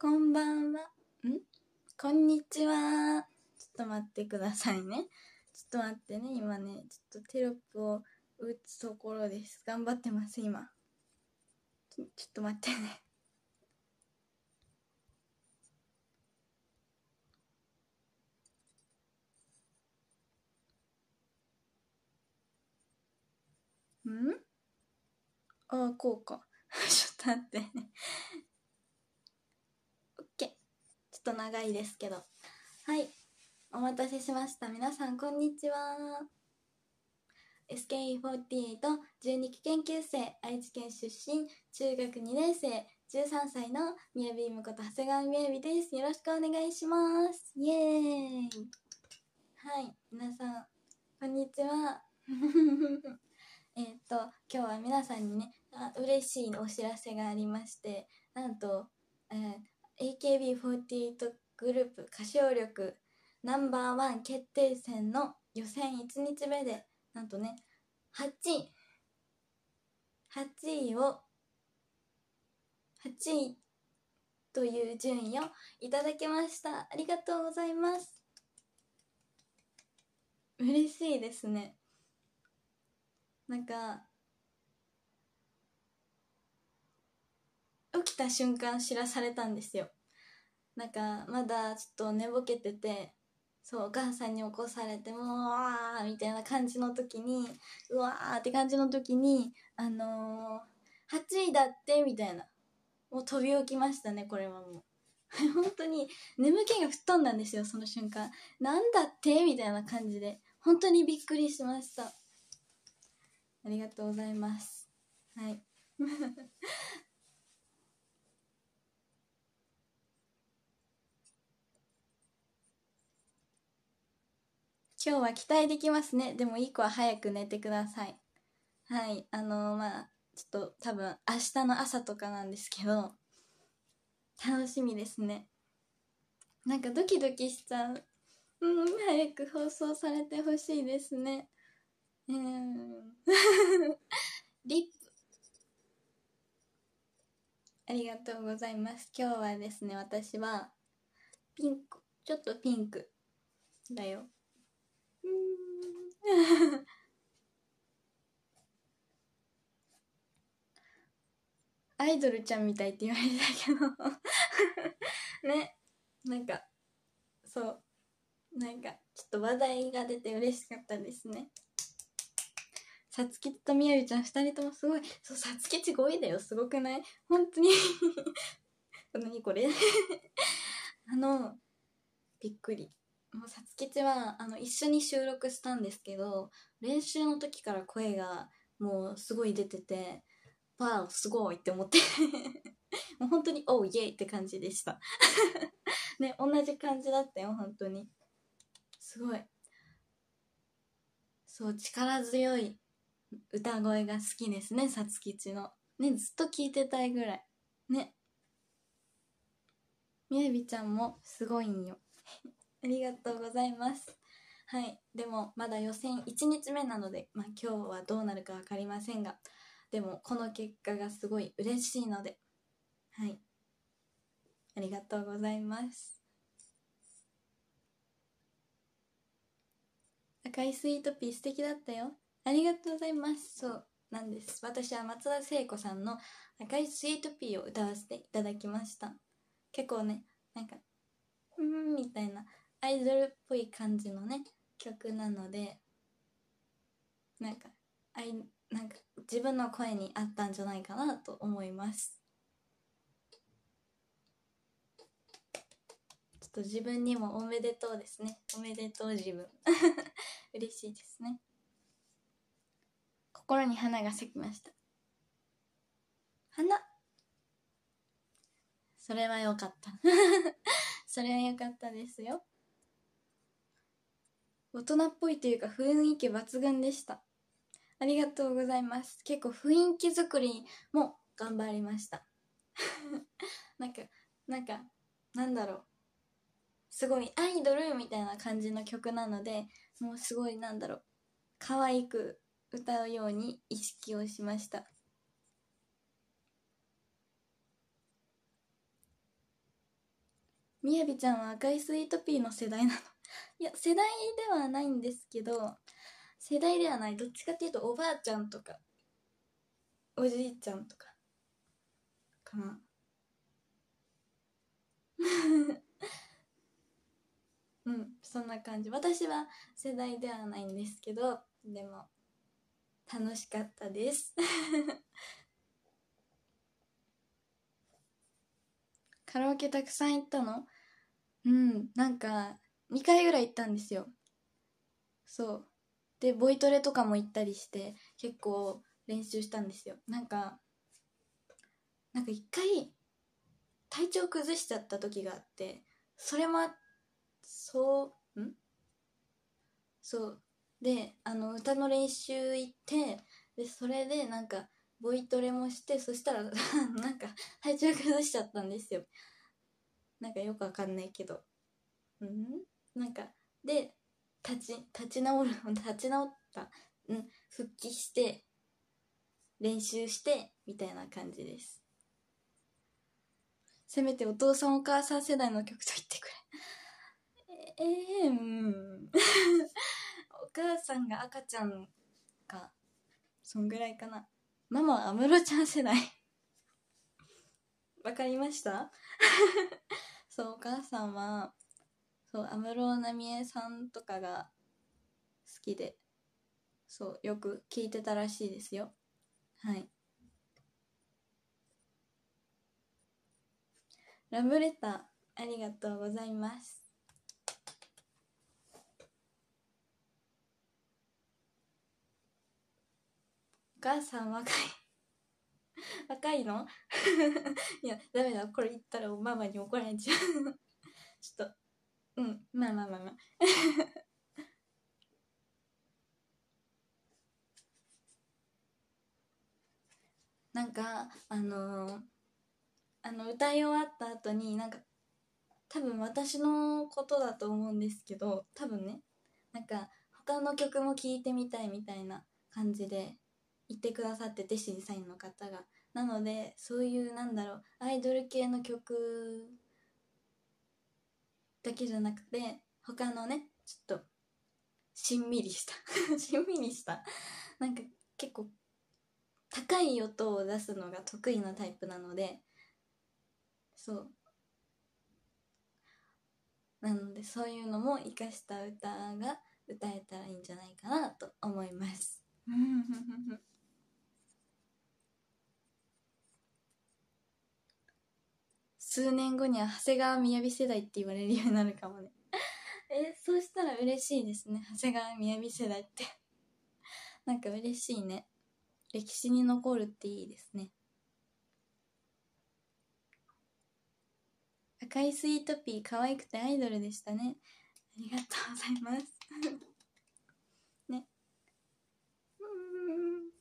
こんばんは。んこんにちは。ちょっと待ってくださいね。ちょっと待ってね。今ね、ちょっとテロップを打つところです。頑張ってます、今。ちょっと待ってね。んああ、こうか。ちょっと待って、ね。ちょっと長いですけどはいお待たせしました皆さんこんにちは SKE48 12期研究生愛知県出身中学2年生13歳のみやびむこと長谷川みやびですよろしくお願いしますイエーイはい皆さんこんにちは えっと今日は皆さんにねあ嬉しいお知らせがありましてなんと、えー、AKB48 グループ歌唱力ナンバーワン決定戦の予選1日目でなんとね8位8位を8位という順位をいただきましたありがとうございます嬉しいですねなんか起きた瞬間知らされたんですよなんかまだちょっと寝ぼけててそうお母さんに起こされてもうわーみたいな感じの時にうわーって感じの時にあのー、8位だってみたいなもう飛び起きましたねこれはもう 本当に眠気が吹っ飛んだんですよその瞬間なんだってみたいな感じで本当にびっくりしましたありがとうございますはい今日は期待できますね。でもいい子は早く寝てください。はい。あのー、まあ、ちょっと多分明日の朝とかなんですけど、楽しみですね。なんかドキドキしちゃう。うん、早く放送されてほしいですね。うん。リップ。ありがとうございます。今日はですね、私は、ピンク、ちょっとピンクだよ。アイドルちゃんみたいって言われたけど ねなんかそうなんかちょっと話題が出て嬉しかったですねさつきとみやびちゃん2人ともすごいそうさつきち5位だよすごくない本当に何 これあのびっくりもうさつきちはあの一緒に収録したんですけど練習の時から声がもうすごい出ててわあすごいって思って もう本当におうイエイって感じでした ね同じ感じだったよ本当にすごいそう力強い歌声が好きですねさつきちのねずっと聴いてたいぐらいねみやびちゃんもすごいんよありがとうございます。はい、でもまだ予選1日目なので、まあ、今日はどうなるか分かりませんがでもこの結果がすごい嬉しいのではいありがとうございます赤いスイートピー素敵だったよありがとうございますそうなんです私は松田聖子さんの「赤いスイートピー」を歌わせていただきました結構ねなんか「うん」みたいなアイドルっぽい感じのね曲なのでなんかあいなんか自分の声に合ったんじゃないかなと思いますちょっと自分にもおめでとうですねおめでとう自分 嬉しいですね心に花が咲きました花それは良かった それは良かったですよ大人っぽいというか雰囲気抜群でした。ありがとうございます。結構雰囲気作りも頑張りました。なんか、なんか、なんだろう。すごいアイドルみたいな感じの曲なので、もうすごいなんだろう。可愛く歌うように意識をしました。みやびちゃんは赤いスイートピーの世代なのいや世代ではないんですけど世代ではないどっちかっていうとおばあちゃんとかおじいちゃんとかかな うんそんな感じ私は世代ではないんですけどでも楽しかったです カラオケたくさん行ったのうんなんか2回ぐらい行ったんですよそうでボイトレとかも行ったりして結構練習したんですよなんかなんか一回体調崩しちゃった時があってそれもそうんそうであの歌の練習行ってでそれでなんかボイトレもしてそしたら なんか体調崩しちゃったんですよなんかよくわかんないけどうんなんかで立ち立ち直る 立ち直ったうん復帰して練習してみたいな感じですせめてお父さんお母さん世代の曲と言ってくれえ えー、うん お母さんが赤ちゃんかそんぐらいかなママ安室ちゃん世代わかりましたそうお母さんはそう安室奈美恵さんとかが好きでそうよく聞いてたらしいですよはいラブレターありがとうございますお母さん若い 若いの いやダメだこれ言ったらママに怒られちゃう ちょっとうん、まあまあまあまあ。なんか、あのー、あの歌い終わった後になんか多分私のことだと思うんですけど多分ねなんか他の曲も聴いてみたいみたいな感じで言ってくださってて審査員の方がなのでそういうなんだろうアイドル系の曲だけじゃなくて他のねちょっとしんみりした しんみりしたなんか結構高い音を出すのが得意なタイプなのでそうなのでそういうのも生かした歌が歌えたらいいんじゃないかなと思います。数年後には長谷川雅や世代って言われるようになるかもね えそうしたら嬉しいですね長谷川雅や世代って なんか嬉しいね歴史に残るっていいですね赤いスイートピー可愛くてアイドルでしたねありがとうございます ねうん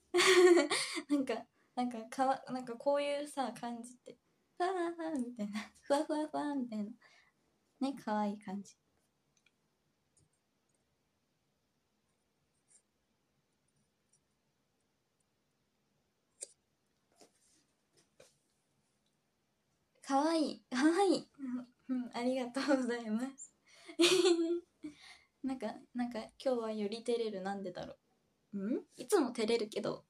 なんかなんかかわなんかこういうさ感じってふわーみたいな、ふわふわふわみたいな、ね、可愛いい感じ。可愛い可愛わいい。うん、ありがとうございます。なんか、なんか今日はより照れるなんでだろう。うんいつも照れるけど。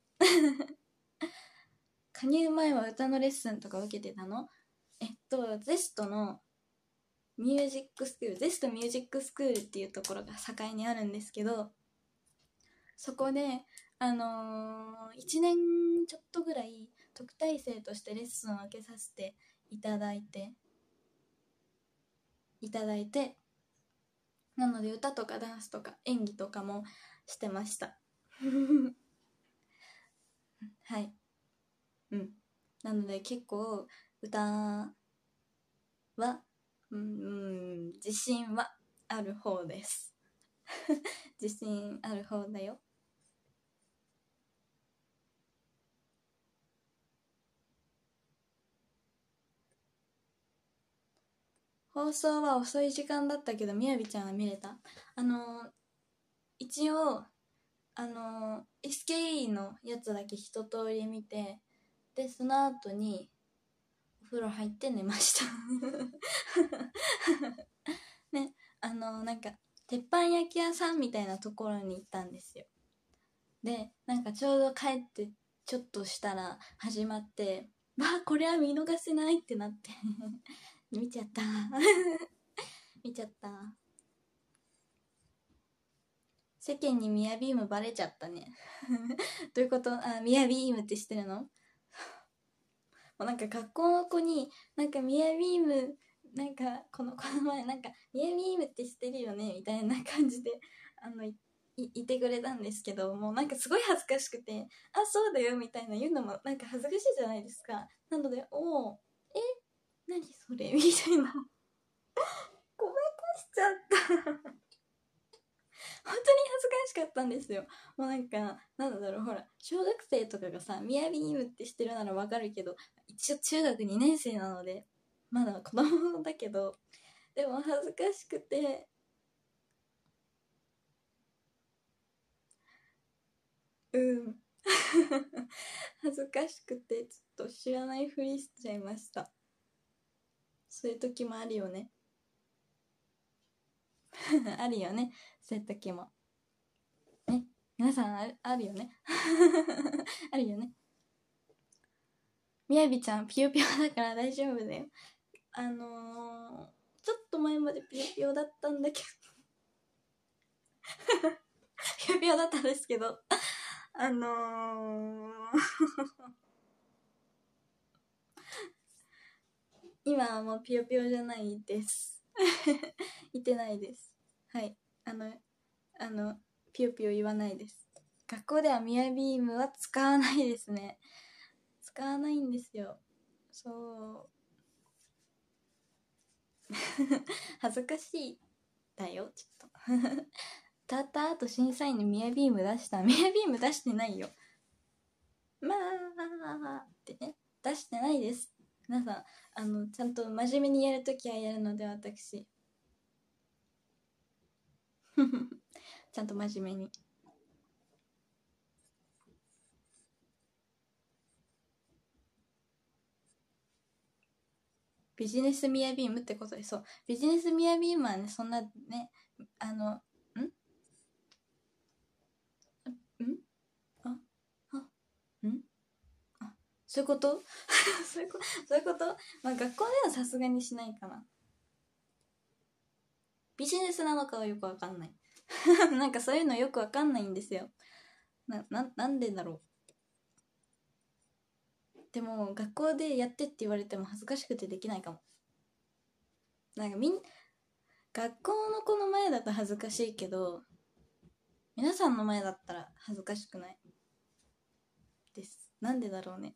加入前は歌のレッスンとか受けてたのえっとゼストのミュージックスクールゼストミュージックスクールっていうところが境にあるんですけどそこであのー、1年ちょっとぐらい特待生としてレッスンを受けさせていただいていただいてなので歌とかダンスとか演技とかもしてました はいうん。なので結構歌は、うん、自信はある方です。自信ある方だよ。放送は遅い時間だったけどみやびちゃんは見れたあのー、一応あのー、SKE のやつだけ一通り見てでその後にお風呂入って寝ました ねあのなんか鉄板焼き屋さんみたいなところに行ったんですよでなんかちょうど帰ってちょっとしたら始まってわあこれは見逃せないってなって 見ちゃった 見ちゃった世間にミヤビームバレちゃったねどういうことあミヤビームって知ってるのもうなんか学校の子になんかミヤビームなんかこの この前なんかミヤビームって知ってるよねみたいな感じであのいいてくれたんですけどもうなんかすごい恥ずかしくてあそうだよみたいな言うのもなんか恥ずかしいじゃないですかなのでおおえ何それみたいな ごまかしちゃった本当に恥ずかしかったんですよもうなんかなんだろうほら小学生とかがさ「みやびにむ」ってしてるならわかるけど一応中学2年生なのでまだ子供だけどでも恥ずかしくてうん 恥ずかしくてちょっと知らないふりしちゃいましたそういう時もあるよね あるよねそういう時もね皆さんあるあるよね あるよねみやびちゃんぴよぴよだから大丈夫だよあのー、ちょっと前までぴよぴよだったんだけどぴよぴよだったんですけどあのー 今はもうピヨピヨじゃないです いてないです。はい。あの、あの、ぴよぴよ言わないです。学校ではミヤビームは使わないですね。使わないんですよ。そう。恥ずかしい。だよ、ちょっと。たったあと審査員にミヤビーム出した。ミヤビーム出してないよ。まあ、ってね。出してないです。皆さんあのちゃんと真面目にやるときはやるので私 ちゃんと真面目に。ビジネスミアビームってことでそうビジネスミアビームはねそんなねあのそういうこと そういうことそういうことまあ学校ではさすがにしないかな。ビジネスなのかはよくわかんない。なんかそういうのよくわかんないんですよ。な、な、なんでだろう。でも、学校でやってって言われても恥ずかしくてできないかも。なんかみん、学校の子の前だと恥ずかしいけど、皆さんの前だったら恥ずかしくない。です。なんでだろうね。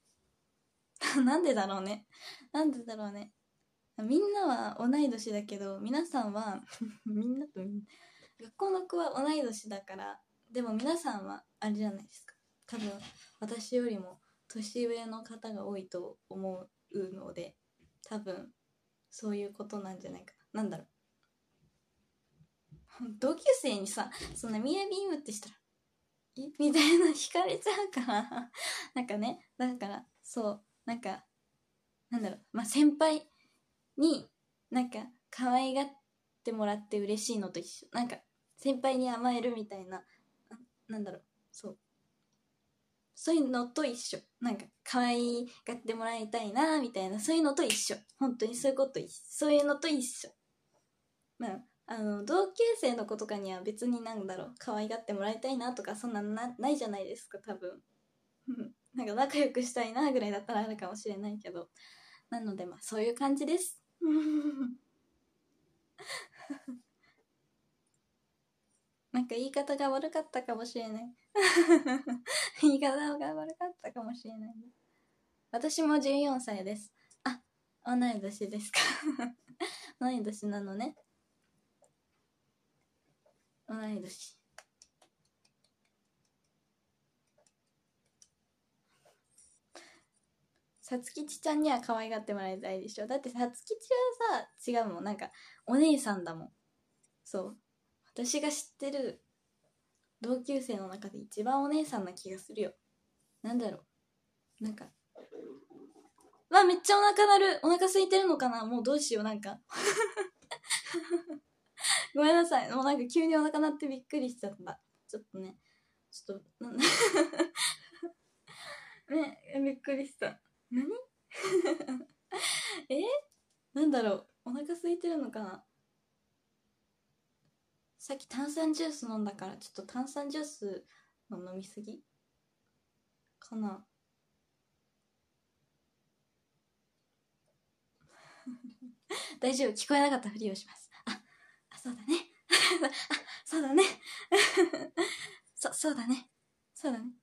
なんでだろうね。なんでだろうね。みんなは同い年だけど、皆さんは みんなと学校の子は同い年だから、でも皆さんはあれじゃないですか。多分、私よりも年上の方が多いと思うので、多分、そういうことなんじゃないかな。なんだろう。同級生にさ、そんなミヤビームってしたら、えみたいな惹かれちゃうからなんかね、だから、そう、なんかなんだろう、まあ、先輩になんか可愛がってもらって嬉しいのと一緒なんか先輩に甘えるみたいななんだろうそうそういうのと一緒なんか可愛がってもらいたいなみたいなそういうのと一緒本当にそういうことそういうのと一緒まああの同級生の子とかには別になんだろう可愛がってもらいたいなとかそんななないじゃないですか多分なんか仲良くしたいなぐらいだったらあるかもしれないけどなのでまあそういう感じです なんか言い方が悪かったかもしれない 言い方が悪かったかもしれない私も14歳ですあ同い年ですか 同い年なのね同い年さつきちちゃんには可愛がってもらいたいでしょだってさつきちはさ違うもんなんかお姉さんだもんそう私が知ってる同級生の中で一番お姉さんな気がするよなんだろうなんかわめっちゃお腹鳴るお腹空いてるのかなもうどうしようなんか ごめんなさいもうなんか急にお腹鳴ってびっくりしちゃったちょっとねちょっと ねびっくりした何 えなんだろうお腹空いてるのかなさっき炭酸ジュース飲んだからちょっと炭酸ジュースの飲みすぎかな 大丈夫聞こえなかったふりをしますああそうだね あそうだねそそうだねそうだね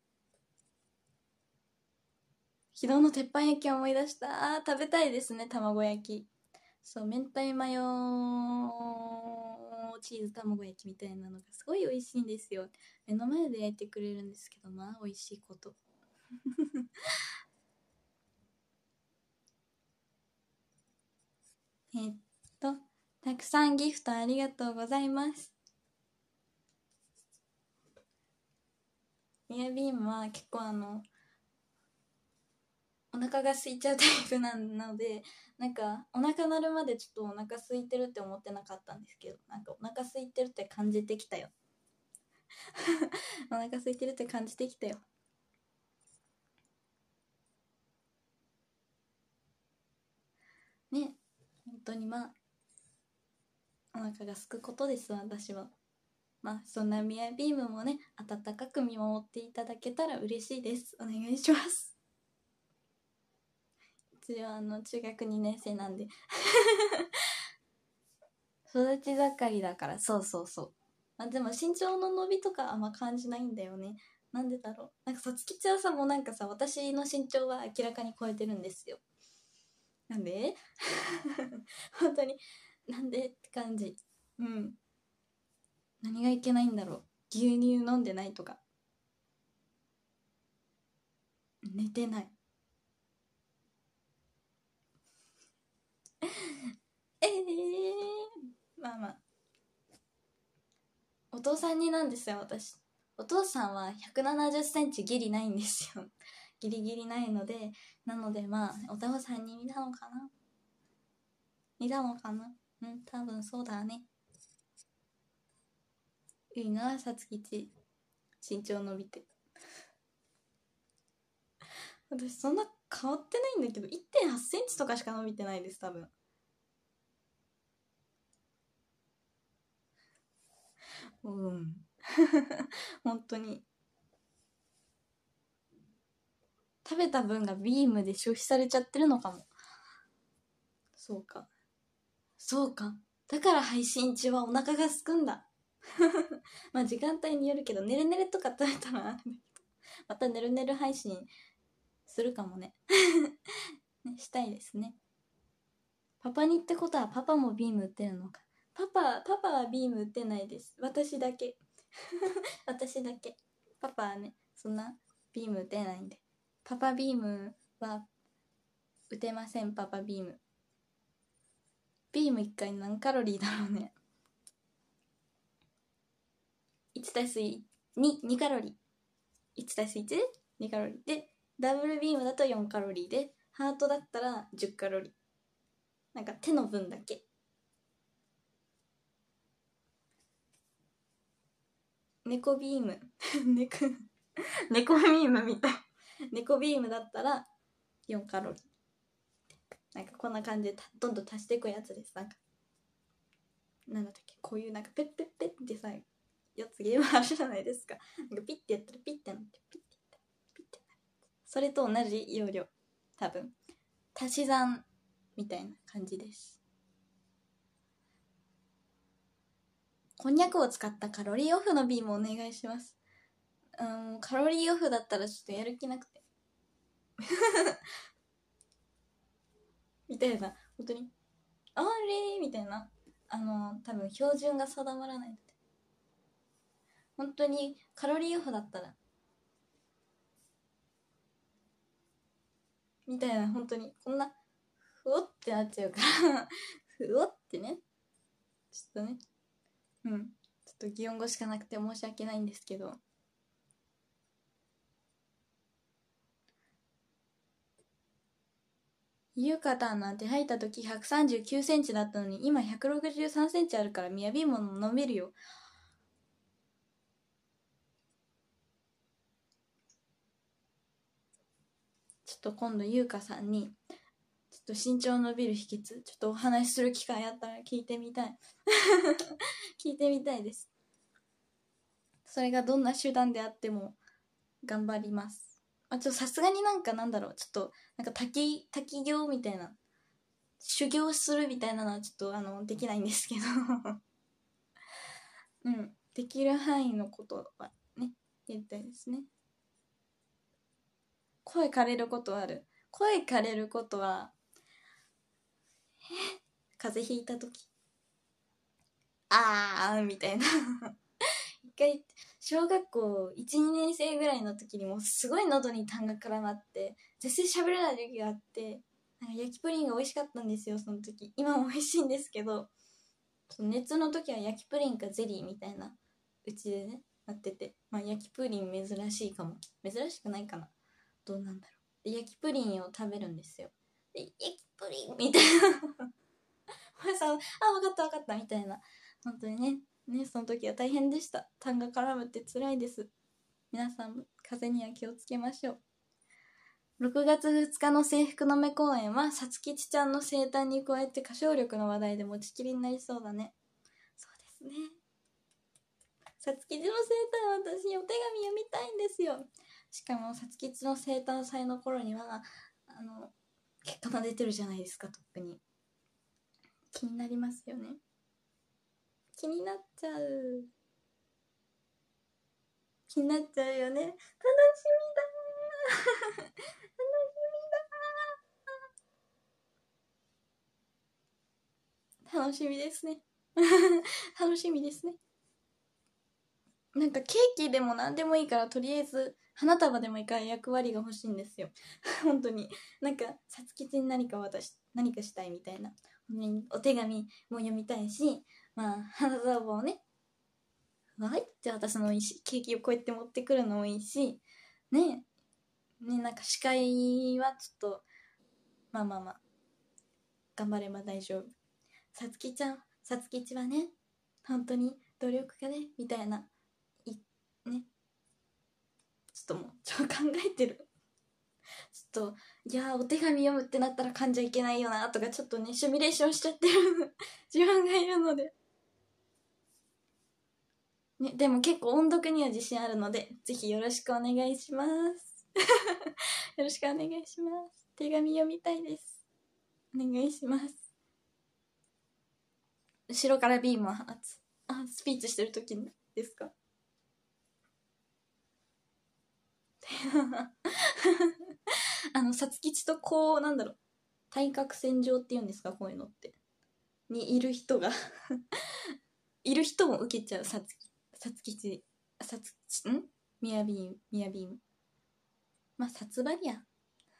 昨日の鉄板焼き思い出したあ食べたいですね卵焼きそう明太マヨチーズ卵焼きみたいなのがすごい美味しいんですよ目の前で焼いてくれるんですけどまあ美味しいこと えっとたくさんギフトありがとうございますミヤビームは結構あのお腹が空いちゃうタイプなのでなんかお腹鳴るまでちょっとお腹空いてるって思ってなかったんですけどなんかお腹空いてるって感じてきたよ お腹空いてるって感じてきたよね本当にまあお腹が空くことです私はまあそんなミヤビームもね温かく見守っていただけたら嬉しいですお願いしますちはあの中学2年生なんで 育ち盛りだからそうそうそうまあでも身長の伸びとかあんま感じないんだよねなんでだろうなんかさつきちゃんさもなんかさ私の身長は明らかに超えてるんですよなんで 本当になんでって感じうん何がいけないんだろう牛乳飲んでないとか寝てないええー、まあまあお父さんになんですよ私お父さんは1 7 0センチギリないんですよ ギリギリないのでなのでまあお父さんに似たのかな似たのかなうん多分そうだねいいなさつきち身長伸びて 私そんな変わってないんだけど1 8センチとかしか伸びてないです多分うん。本当に。食べた分がビームで消費されちゃってるのかも。そうか。そうか。だから配信中はお腹がすくんだ。まあ時間帯によるけど、ねるねるとか食べたらあるけど、またねるねる配信するかもね ね。したいですね。パパにってことはパパもビーム打ってるのか。パパパパはビーム打ってないです私だけ 私だけパパはねそんなビーム打てないんでパパビームは打てませんパパビームビーム1回何カロリーだろうね1たす2 2カロリー1たす1で2カロリーでダブルビームだと4カロリーでハートだったら10カロリーなんか手の分だけ猫ビーム 猫猫ビームみたい猫ビームだったら4カロリーなんかこんな感じでどんどん足していくやつですなんかなんだっけこういうなんかペッペッペッってさやつゲームあるじゃないですかなんかピッてやったらピッてなってピッてっピッてなってそれと同じ容量多分足し算みたいな感じですこんにゃくを使ったカロリーオフの瓶もお願いします。うんカロリーオフだったらちょっとやる気なくて。みたいな、本当に。あれみたいな。あの、多分標準が定まらない。本当にカロリーオフだったら。みたいな、本当に、こんな、ふおってなっちゃうから ふおってね。ちょっとね。うんちょっと擬音語しかなくて申し訳ないんですけどユカタンなんて入った時139センチだったのに今163センチあるからみやびいもの飲めるよちょっと今度優香さんにと身長伸びる秘訣ちょっとお話しする機会あったら聞いてみたい 聞いてみたいですそれがどんな手段であっても頑張りますあちょっとさすがになんかなんだろうちょっとなんか滝滝行みたいな修行するみたいなのはちょっとあのできないんですけど うんできる範囲のことはねやりたいですね声枯れることある声枯れることは風邪ひいた時あーみたいな一回小学校12年生ぐらいの時にもすごい喉に痰が絡まって絶対喋れない時があってなんか焼きプリンが美味しかったんですよその時今も美味しいんですけど熱の時は焼きプリンかゼリーみたいなうちでねなっててまあ焼きプリン珍しいかも珍しくないかなどうなんだろう焼きプリンを食べるんですよって「プリン」みたいなお前さん「あ分かった分かった」みたいな本当にねねその時は大変でした痰が絡むって辛いです皆さん風邪には気をつけましょう6月2日の制服の目公演はさつきちちゃんの生誕に加えて歌唱力の話題で持ちきりになりそうだねそうですねさつきちの生誕私にお手紙読みたいんですよしかもさつきちの生誕祭の頃にはあの結果が出てるじゃないですか特に気になりますよね気になっちゃう気になっちゃうよね楽しみだ楽しみだ楽しみですね楽しみですねなんかケーキでも何でもいいからとりあえず花束でも一回か役割が欲しいんですよ 本当になんかさつきちに何か私何かしたいみたいなお手紙も読みたいしまあ花束をねはいって私のいしケーキをこうやって持ってくるのもいいしねねなんか司会はちょっとまあまあまあ頑張れば大丈夫さつきちゃんさつきちはね本当に努力家でみたいなねょっともちょっと考えてるちょっといやお手紙読むってなったら噛んじゃいけないよなとかちょっとねシミュレーションしちゃってる 自分がいるので、ね、でも結構音読には自信あるのでぜひよろしくお願いします よろしくお願いします手紙読みたいですお願いします後ろからビームは放つあスピーチしてる時にですか あの、皐月とこう、なんだろう、対角線上っていうんですか、こういうのって。にいる人が いる人も受けちゃう、皐月皐月つきち、さつき、んみやびん、みやまあ、サツバリア。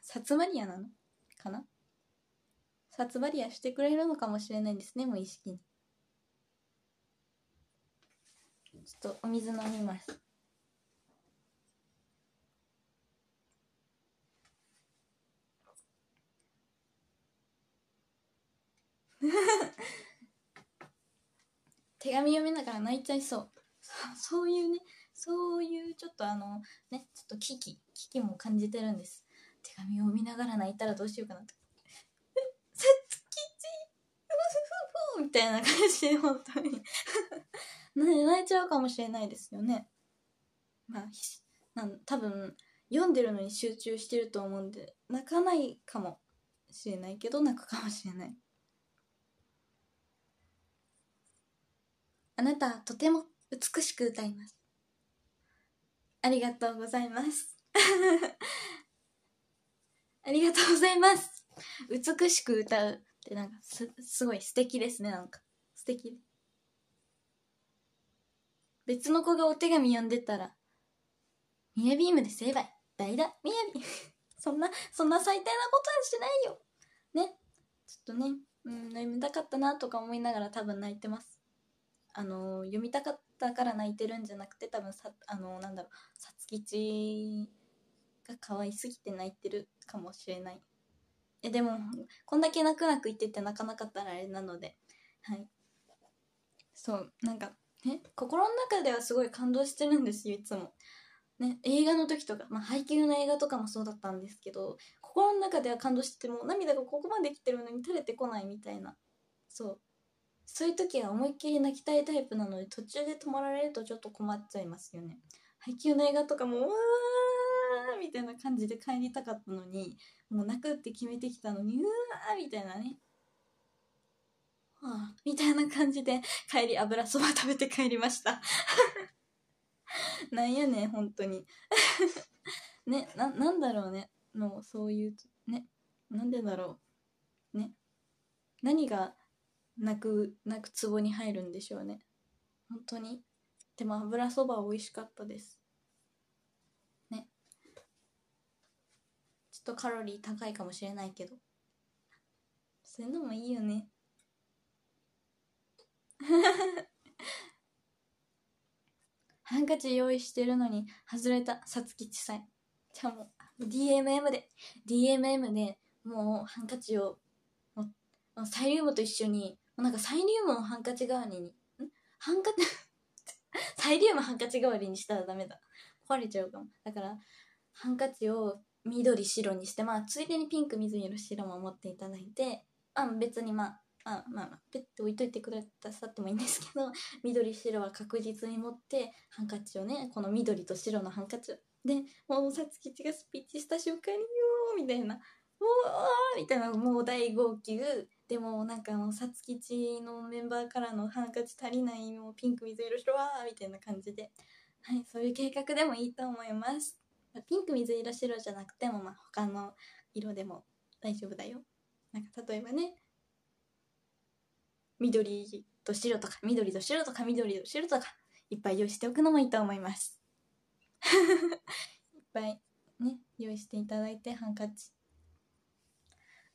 サツバリアなのかなサツバリアしてくれるのかもしれないんですね、無意識に。ちょっとお水飲みます。手紙読みながら泣いちゃいそう そういうねそういうちょっとあのねちょっと危機危機も感じてるんです手紙を見ながら泣いたらどうしようかなっ さつきちふふふ」みたいな感じで本当に泣いちゃうかもしれないですよねまあなん多分読んでるのに集中してると思うんで泣かないかもしれないけど泣くかもしれないあなたとても美しく歌います。ありがとうございます。ありがとうございます。美しく歌うってなんかす、すごい素敵ですね、なんか。素敵。別の子がお手紙読んでたら、ミヤビームで成敗、大だ、ミヤビーム。そんな、そんな最低なことはしないよ。ね。ちょっとね、うん、眠たかったなとか思いながら多分泣いてます。あの読みたかったから泣いてるんじゃなくて多分さあのなんだろう皐月ちが可愛すぎて泣いてるかもしれないえでもこんだけ泣く泣く言ってて泣かなかったらあれなのではいそうなんかね心の中ではすごい感動してるんですよいつもね、映画の時とか、まあ、配給の映画とかもそうだったんですけど心の中では感動してても涙がここまで来てるのに垂れてこないみたいなそうそういう時は思いっきり泣きたいタイプなので途中で止まられるとちょっと困っちゃいますよね配給の映画とかもうわーみたいな感じで帰りたかったのにもう泣くって決めてきたのにうわーみたいなねはあ、みたいな感じで帰り油そば食べて帰りましたなんやねん本当に ねななんだろうねもうそういうねなんでだろうね何が泣く泣く壺に入るんでしょうね本当にでも油そば美味しかったですねちょっとカロリー高いかもしれないけどそういうのもいいよね ハンカチ用意してるのに外れたさつきちさんじゃあもう DMM で DMM でもうハンカチをもサイリウムと一緒になんかサイリウムをハンカチ代わりにんハンカチサイリウムハンカチ代わりにしたらダメだ壊れちゃうかもだからハンカチを緑白にしてまあついでにピンク水色白も持っていただいてあ別にまああまあまあペッて置いといてくださってもいいんですけど 緑白は確実に持ってハンカチをねこの緑と白のハンカチでもうさつきちがスピーチした瞬間に「よー」みたいな「おー」みたいなもう大号泣でもなんかあのさつきちのメンバーからのハンカチ足りないもうピンク水色白はみたいな感じで、はい、そういう計画でもいいと思います、まピンク水色白じゃなくてもまあ他の色でも大丈夫だよなんか例えばね緑と白とか緑と白とか緑と白とかいっぱい用意しておくのもいいと思います いっぱいね用意していただいてハンカチ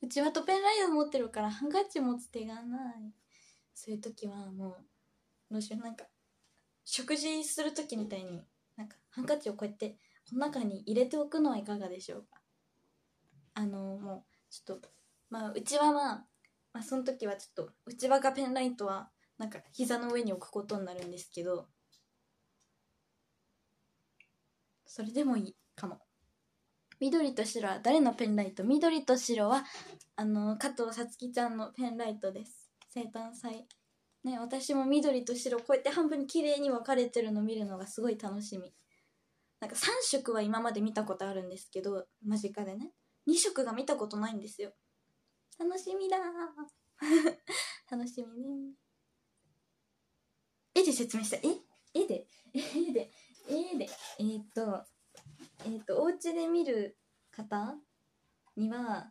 うちはトペンライト持ってるからハンカチ持つ手がないそういう時はもうどうしようなんか食事する時みたいになんかハンカチをこうやってこの中に入れておくのはいかがでしょうかあのー、もうちょっとまあうちはまあ、まあ、その時はちょっとうちわがペンライトはなんか膝の上に置くことになるんですけどそれでもいいかも緑と白は誰のペンライト緑と白はあの加藤さつきちゃんのペンライトです生誕祭ね私も緑と白こうやって半分に綺麗に分かれてるの見るのがすごい楽しみなんか3色は今まで見たことあるんですけど間近でね2色が見たことないんですよ楽しみだ 楽しみね絵で説明したえ絵で 絵で絵でえー、っとえーと、お家で見る方には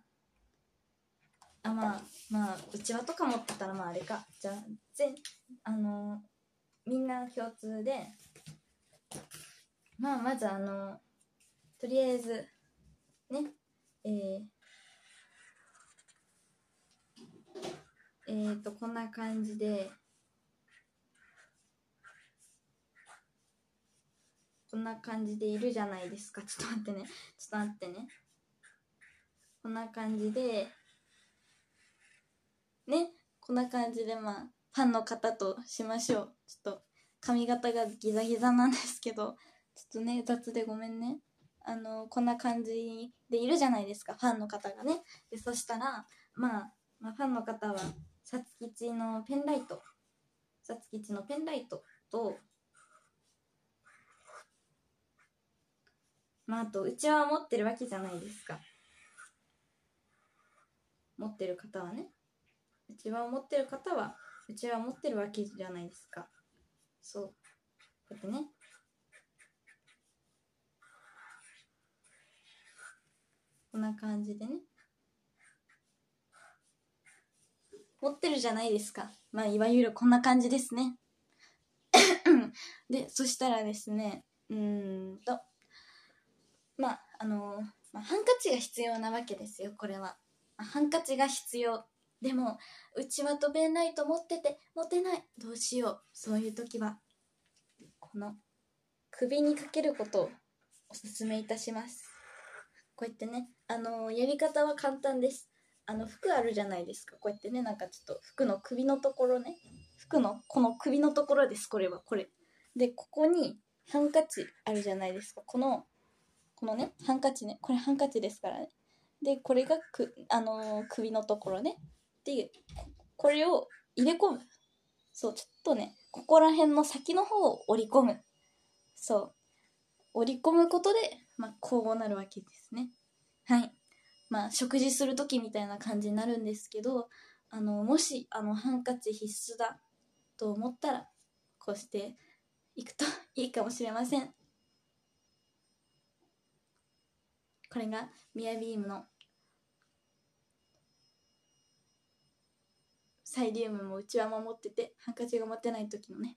あまあまあうちわとか持ってたらまああれかじゃあぜあのみんな共通でまあまずあのとりあえずねえー、えー、とこんな感じでこんな感じでいるじゃないですか。ちょっと待ってね。ちょっと待ってね。こんな感じで、ね、こんな感じで、まあ、ファンの方としましょう。ちょっと、髪型がギザギザなんですけど、ちょっとね、雑でごめんね。あの、こんな感じでいるじゃないですか、ファンの方がね。で、そしたら、まあ、まあ、ファンの方は、さつきちのペンライト、さつきちのペンライトと、まあ、あと、うちは持ってるわけじゃないですか。持ってる方はね。うちは持ってる方は、うちは持ってるわけじゃないですか。そう。やってね。こんな感じでね。持ってるじゃないですか。まあ、いわゆるこんな感じですね。で、そしたらですね、うーんと。まああのまあ、ハンカチが必要なわけですよこれは、まあ、ハンカチが必要でもうちは飛べないと思ってて持てないどうしようそういう時はこの首にかけることをおすすめいたしますこうやってねあのやり方は簡単ですあの服あるじゃないですかこうやってねなんかちょっと服の首のところね服のこの首のところですこれはこれでここにハンカチあるじゃないですかこのこのねハンカチねこれハンカチですからねでこれがく、あのー、首のところねでこれを入れ込むそうちょっとねここら辺の先の方を折り込むそう折り込むことで、まあ、こうなるわけですねはいまあ食事する時みたいな感じになるんですけどあのもしあのハンカチ必須だと思ったらこうしていくといいかもしれません。これがミヤビームのサイリウムもうちは守っててハンカチが持ってない時のね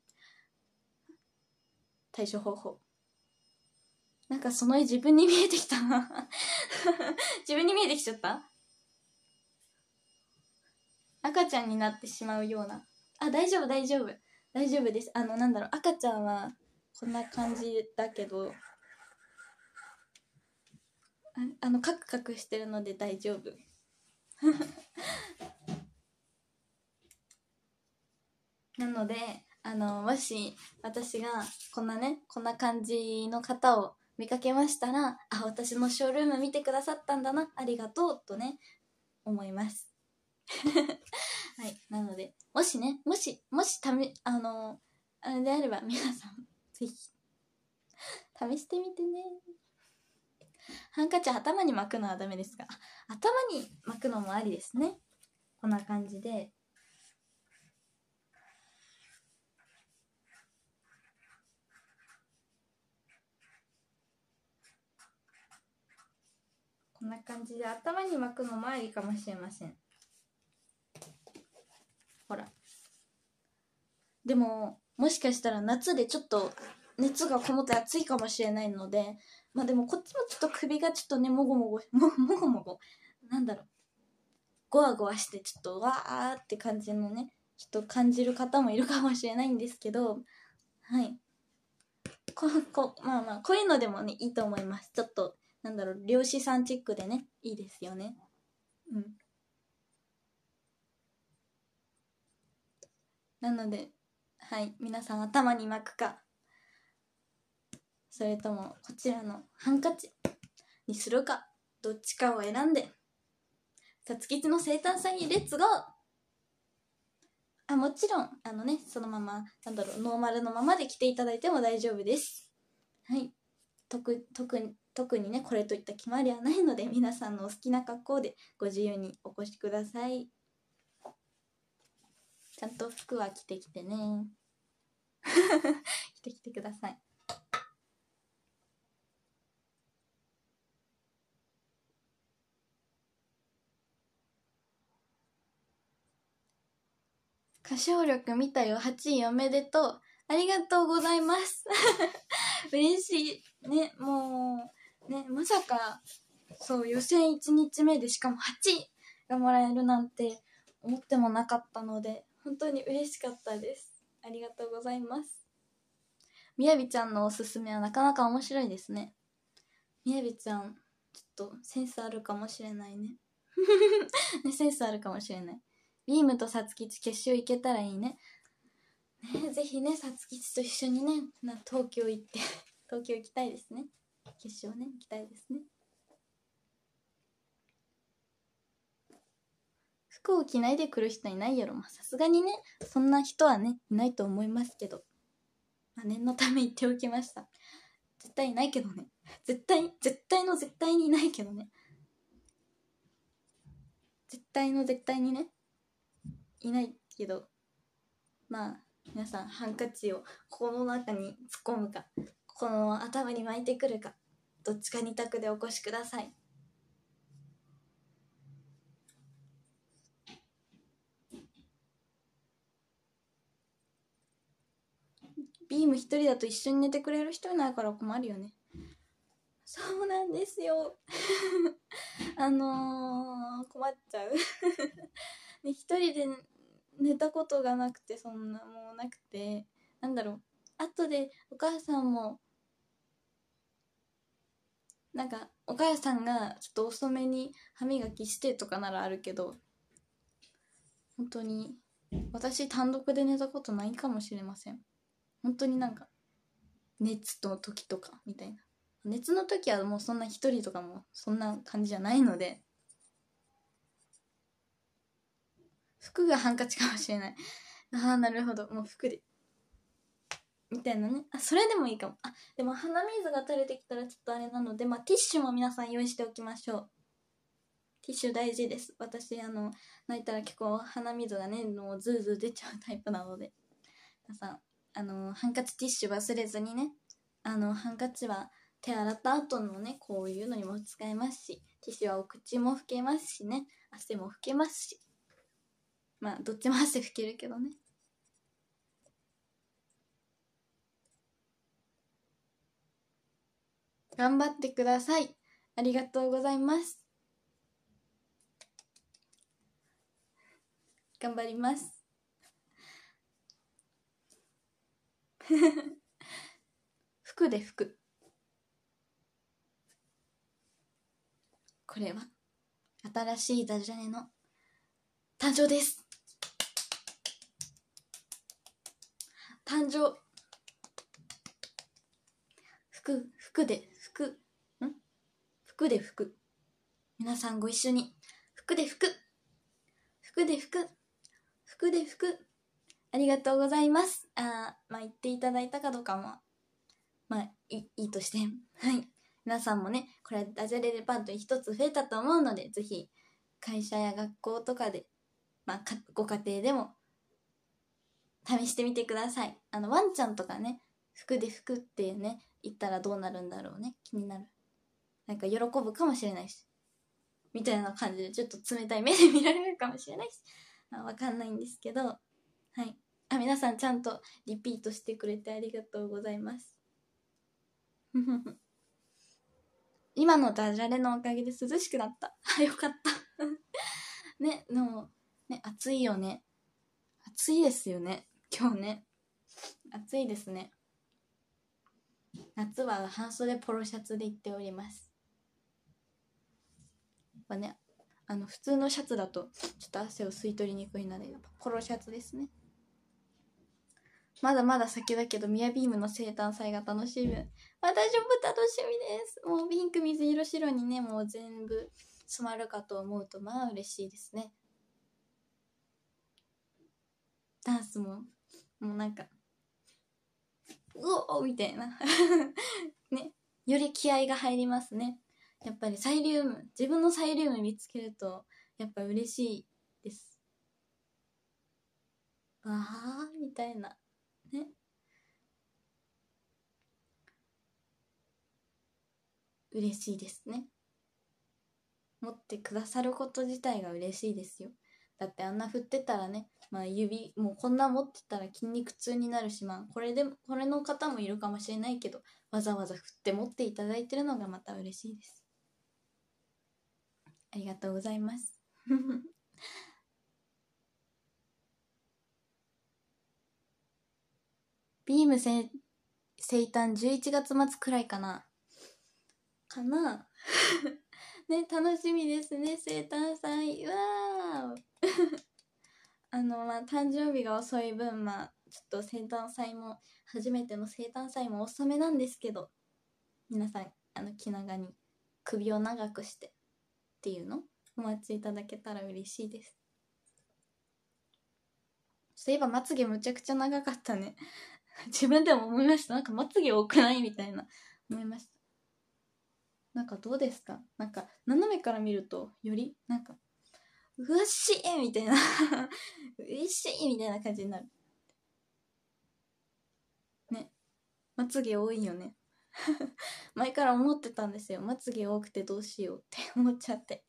対処方法なんかその絵自分に見えてきた 自分に見えてきちゃった赤ちゃんになってしまうようなあ大丈夫大丈夫大丈夫ですあのなんだろう赤ちゃんはこんな感じだけどあのカクカクしてるので大丈夫 なのであのもし私がこんなねこんな感じの方を見かけましたらあ私のショールーム見てくださったんだなありがとうとね思います はいなのでもしねもしもしためあのあれであれば皆さん是非試してみてねハンカチ頭に巻くのはダメですが、頭に巻くのもありですね。こんな感じで。こんな感じで頭に巻くのもありかもしれません。ほら。でも、もしかしたら夏でちょっと熱がこもって暑いかもしれないので、まあでもこっちもちょっと首がちょっとねもごもご ももごもごなんだろうごわごわしてちょっとわーって感じのねちょっと感じる方もいるかもしれないんですけどはいここまあまあこういうのでもねいいと思いますちょっとなんだろう漁師さんチックでねいいですよねうんなのではい皆さん頭に巻くかそれともこちらのハンカチにするかどっちかを選んでさつきちの生誕祭にレッツゴーあもちろんあのねそのままなんだろうノーマルのままで着ていただいても大丈夫ですはい特特特にねこれといった決まりはないので皆さんのお好きな格好でご自由にお越しくださいちゃんと服は着てきてね 着てきてください歌唱力見たよ。8位おめでとう。ありがとうございます。嬉しい。ね、もう、ね、まさか、そう、予選1日目でしかも8位がもらえるなんて思ってもなかったので、本当に嬉しかったです。ありがとうございます。みやびちゃんのおすすめはなかなか面白いですね。みやびちゃん、ちょっとセンスあるかもしれないね。ねセンスあるかもしれない。ビームとサツキチ決勝行けたらいいね。ねぜひね、サツキチと一緒にね、な東京行って、東京行きたいですね。決勝ね、行きたいですね。服を着ないで来る人いないやろ。さすがにね、そんな人はね、いないと思いますけど。まあ、念のため言っておきました。絶対いないけどね。絶対、絶対の絶対にいないけどね。絶対の絶対にね。いないけどまあ皆さんハンカチをこの中に突っ込むかこの頭に巻いてくるかどっちか二択でお越しください。ビーム一人だと一緒に寝てくれる人いないから困るよね。そうなんですよ。あのー、困っちゃうで一人で寝たことがなくてそんなもうなくてなんだろう後でお母さんもなんかお母さんがちょっと遅めに歯磨きしてとかならあるけど本当に私単独で寝たことないかもしれません本当になんか熱の時とかみたいな熱の時はもうそんな一人とかもそんな感じじゃないので服がハンカチかもしれない。ああ、なるほど。もう服で。みたいなね。あ、それでもいいかも。あ、でも鼻水が垂れてきたらちょっとあれなので、まあ、ティッシュも皆さん用意しておきましょう。ティッシュ大事です。私、あの、泣いたら結構鼻水がね、もうズーズー出ちゃうタイプなので。皆さん、あの、ハンカチティッシュ忘れずにね。あの、ハンカチは手洗った後のね、こういうのにも使えますし、ティッシュはお口も拭けますしね、汗も拭けますし。まあどっちも汗拭けるけどね頑張ってくださいありがとうございます頑張ります 服で服これは新しいダジャレの誕生です誕生服服で服ん服で服皆さんご一緒に服で服服で服服で服ありがとうございますあまあ言っていただいたかどうかもまあいいいとして はい皆さんもねこれダジャレでパンと一つ増えたと思うのでぜひ会社や学校とかで、まあ、ご家庭でも試してみてください。あの、ワンちゃんとかね、服で服ってね、言ったらどうなるんだろうね。気になる。なんか喜ぶかもしれないし。みたいな感じで、ちょっと冷たい目で見られるかもしれないし。わかんないんですけど、はい。あ、皆さんちゃんとリピートしてくれてありがとうございます。今のダジャレのおかげで涼しくなった。あよかった ね、でも、ね、暑いよね。暑いですよね。今日ね暑いですね夏は半袖ポロシャツで行っておりますっあねあの普通のシャツだとちょっと汗を吸い取りにくいのでやっぱポロシャツですねまだまだ先だけどミヤビームの生誕祭が楽しみ私も楽しみですもうピンク水色白にねもう全部染まるかと思うとまあ嬉しいですねダンスももうなんかうおみたいな ねより気合が入りますねやっぱりサイリウム自分のサイリウム見つけるとやっぱ嬉しいですああみたいなね嬉しいですね持ってくださること自体が嬉しいですよだってあんな振ってたらね、まあ、指もうこんな持ってたら筋肉痛になるし、まあ、これでこれの方もいるかもしれないけどわざわざ振って持っていただいてるのがまた嬉しいですありがとうございます ビーム生生誕11月末くらいかなかな ね楽しみですね生誕祭わー あのまあ誕生日が遅い分まあちょっと生誕祭も初めての生誕祭も遅めなんですけど皆さんあの気長に首を長くしてっていうのお待ちいただけたら嬉しいですそういえばまつげむちゃくちゃ長かったね 自分でも思いましたなんかまつげ多くないみたいな思いましたなんかどうですかなんか斜めから見るとよりなんかうわしいみたいな嬉 しいみたいな感じになる。ね。まつげ多いよね。前から思ってたんですよ。まつげ多くてどうしようって思っちゃって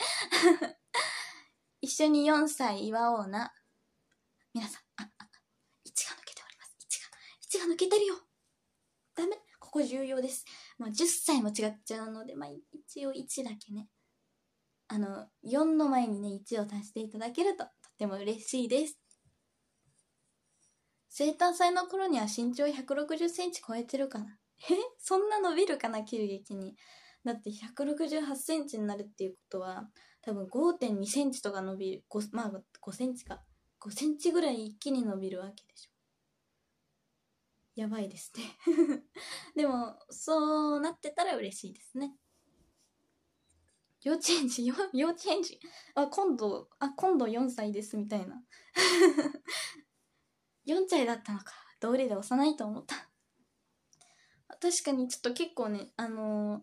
一緒に4歳祝おうな。皆さん、あ、あ、1が抜けております。1が、1が抜けてるよ。ダメ。ここ重要です。まあ、10歳も違っちゃうので、まあ、一応1だけね。あの4の前にね1を足していただけるととっても嬉しいです生誕祭の頃には身長1 6 0センチ超えてるかなえそんな伸びるかな急激にだって1 6 8センチになるっていうことは多分5 2センチとか伸びる5まあ5センチか5センチぐらい一気に伸びるわけでしょやばいですね でもそうなってたら嬉しいですね幼稚園児、幼稚園児、あ、今度、あ、今度4歳です、みたいな。4 歳だったのか。道理で幼いと思った。確かにちょっと結構ね、あのー、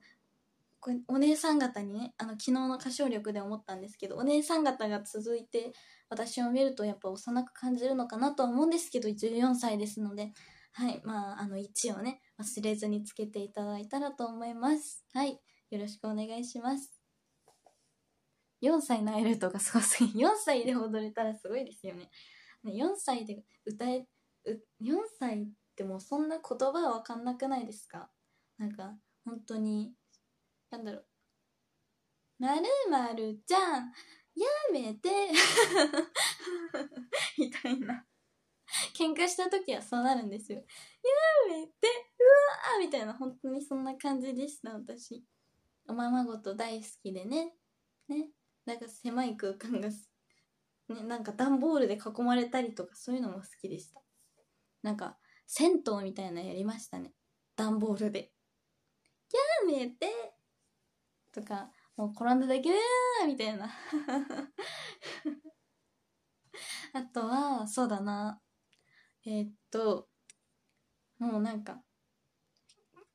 これお姉さん方にね、あの、昨日の歌唱力で思ったんですけど、お姉さん方が続いて、私を見るとやっぱ幼く感じるのかなとは思うんですけど、14歳ですので、はい、まあ、あの、1をね、忘れずにつけていただいたらと思います。はい、よろしくお願いします。4歳のエルとかすごすぎ4 歳で踊れたらすごいですよね4歳で歌え4歳ってもうそんな言葉わかんなくないですかなんか本当になんだろう「まるまるちゃんやめて みたいな喧嘩した時はそうなるんですよ「やめてうわー!」みたいな本当にそんな感じでした私おままごと大好きでねねなんか狭い空間が、ね、なんか段ボールで囲まれたりとかそういうのも好きでした。なんか、銭湯みたいなのやりましたね。段ボールで。やめてとか、もう転んだだけだーみたいな あとは、そうだな。えー、っと、もうなんか、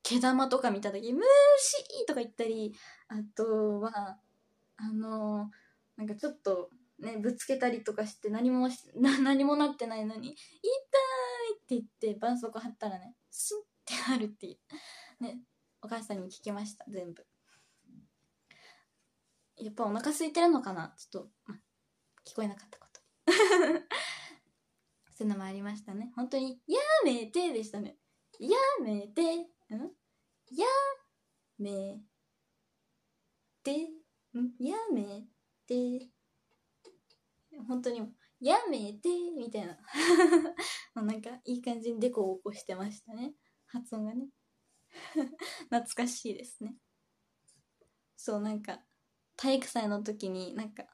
毛玉とか見た時、ムーシーとか言ったり、あとは、あのなんかちょっとねぶつけたりとかして何も 何もなってないのに「痛い!」って言って絆創膏貼ったらねスンって貼るっていうねお母さんに聞きました全部やっぱお腹空いてるのかなちょっと、ま、聞こえなかったこと そういうのもありましたね本当に「やめて」でしたね「やめて」ん「やめて」やめて本当にやめてみたいな もうなんかいい感じにデコを起こしてましたね発音がね 懐かしいですねそうなんか体育祭の時になんか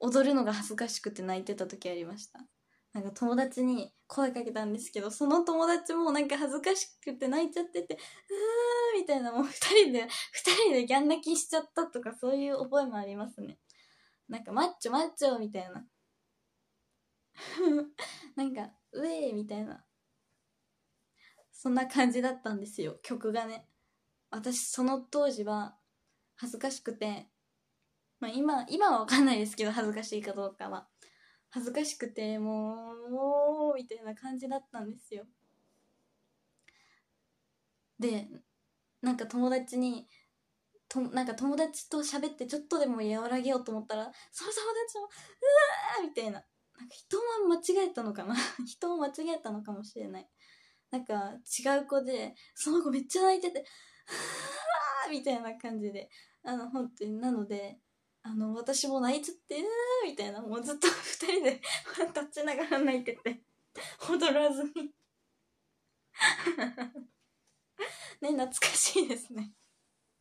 踊るのが恥ずかしくて泣いてた時ありましたなんか友達に声かけたんですけどその友達もなんか恥ずかしくて泣いちゃってて「うわみたいな、もう二人で、二人でギャン泣きしちゃったとか、そういう覚えもありますね。なんか、マッチョマッチョみたいな。なんか、ウェイみたいな。そんな感じだったんですよ、曲がね。私、その当時は、恥ずかしくて、まあ今、今は分かんないですけど、恥ずかしいかどうかは。恥ずかしくて、もう、もう、みたいな感じだったんですよ。でなんか友達にとなんか友達と喋ってちょっとでも和らげようと思ったらその友達も「うわ!」みたいななんか人は間違えたのかな 人間違えたのかもしれないなんか違う子でその子めっちゃ泣いてて「うわ!」みたいな感じであの本当になのであの私も泣いちゃって「うわ!」みたいなもうずっと2 人で立ちながら泣いてて 踊らずにね、懐かしいですね。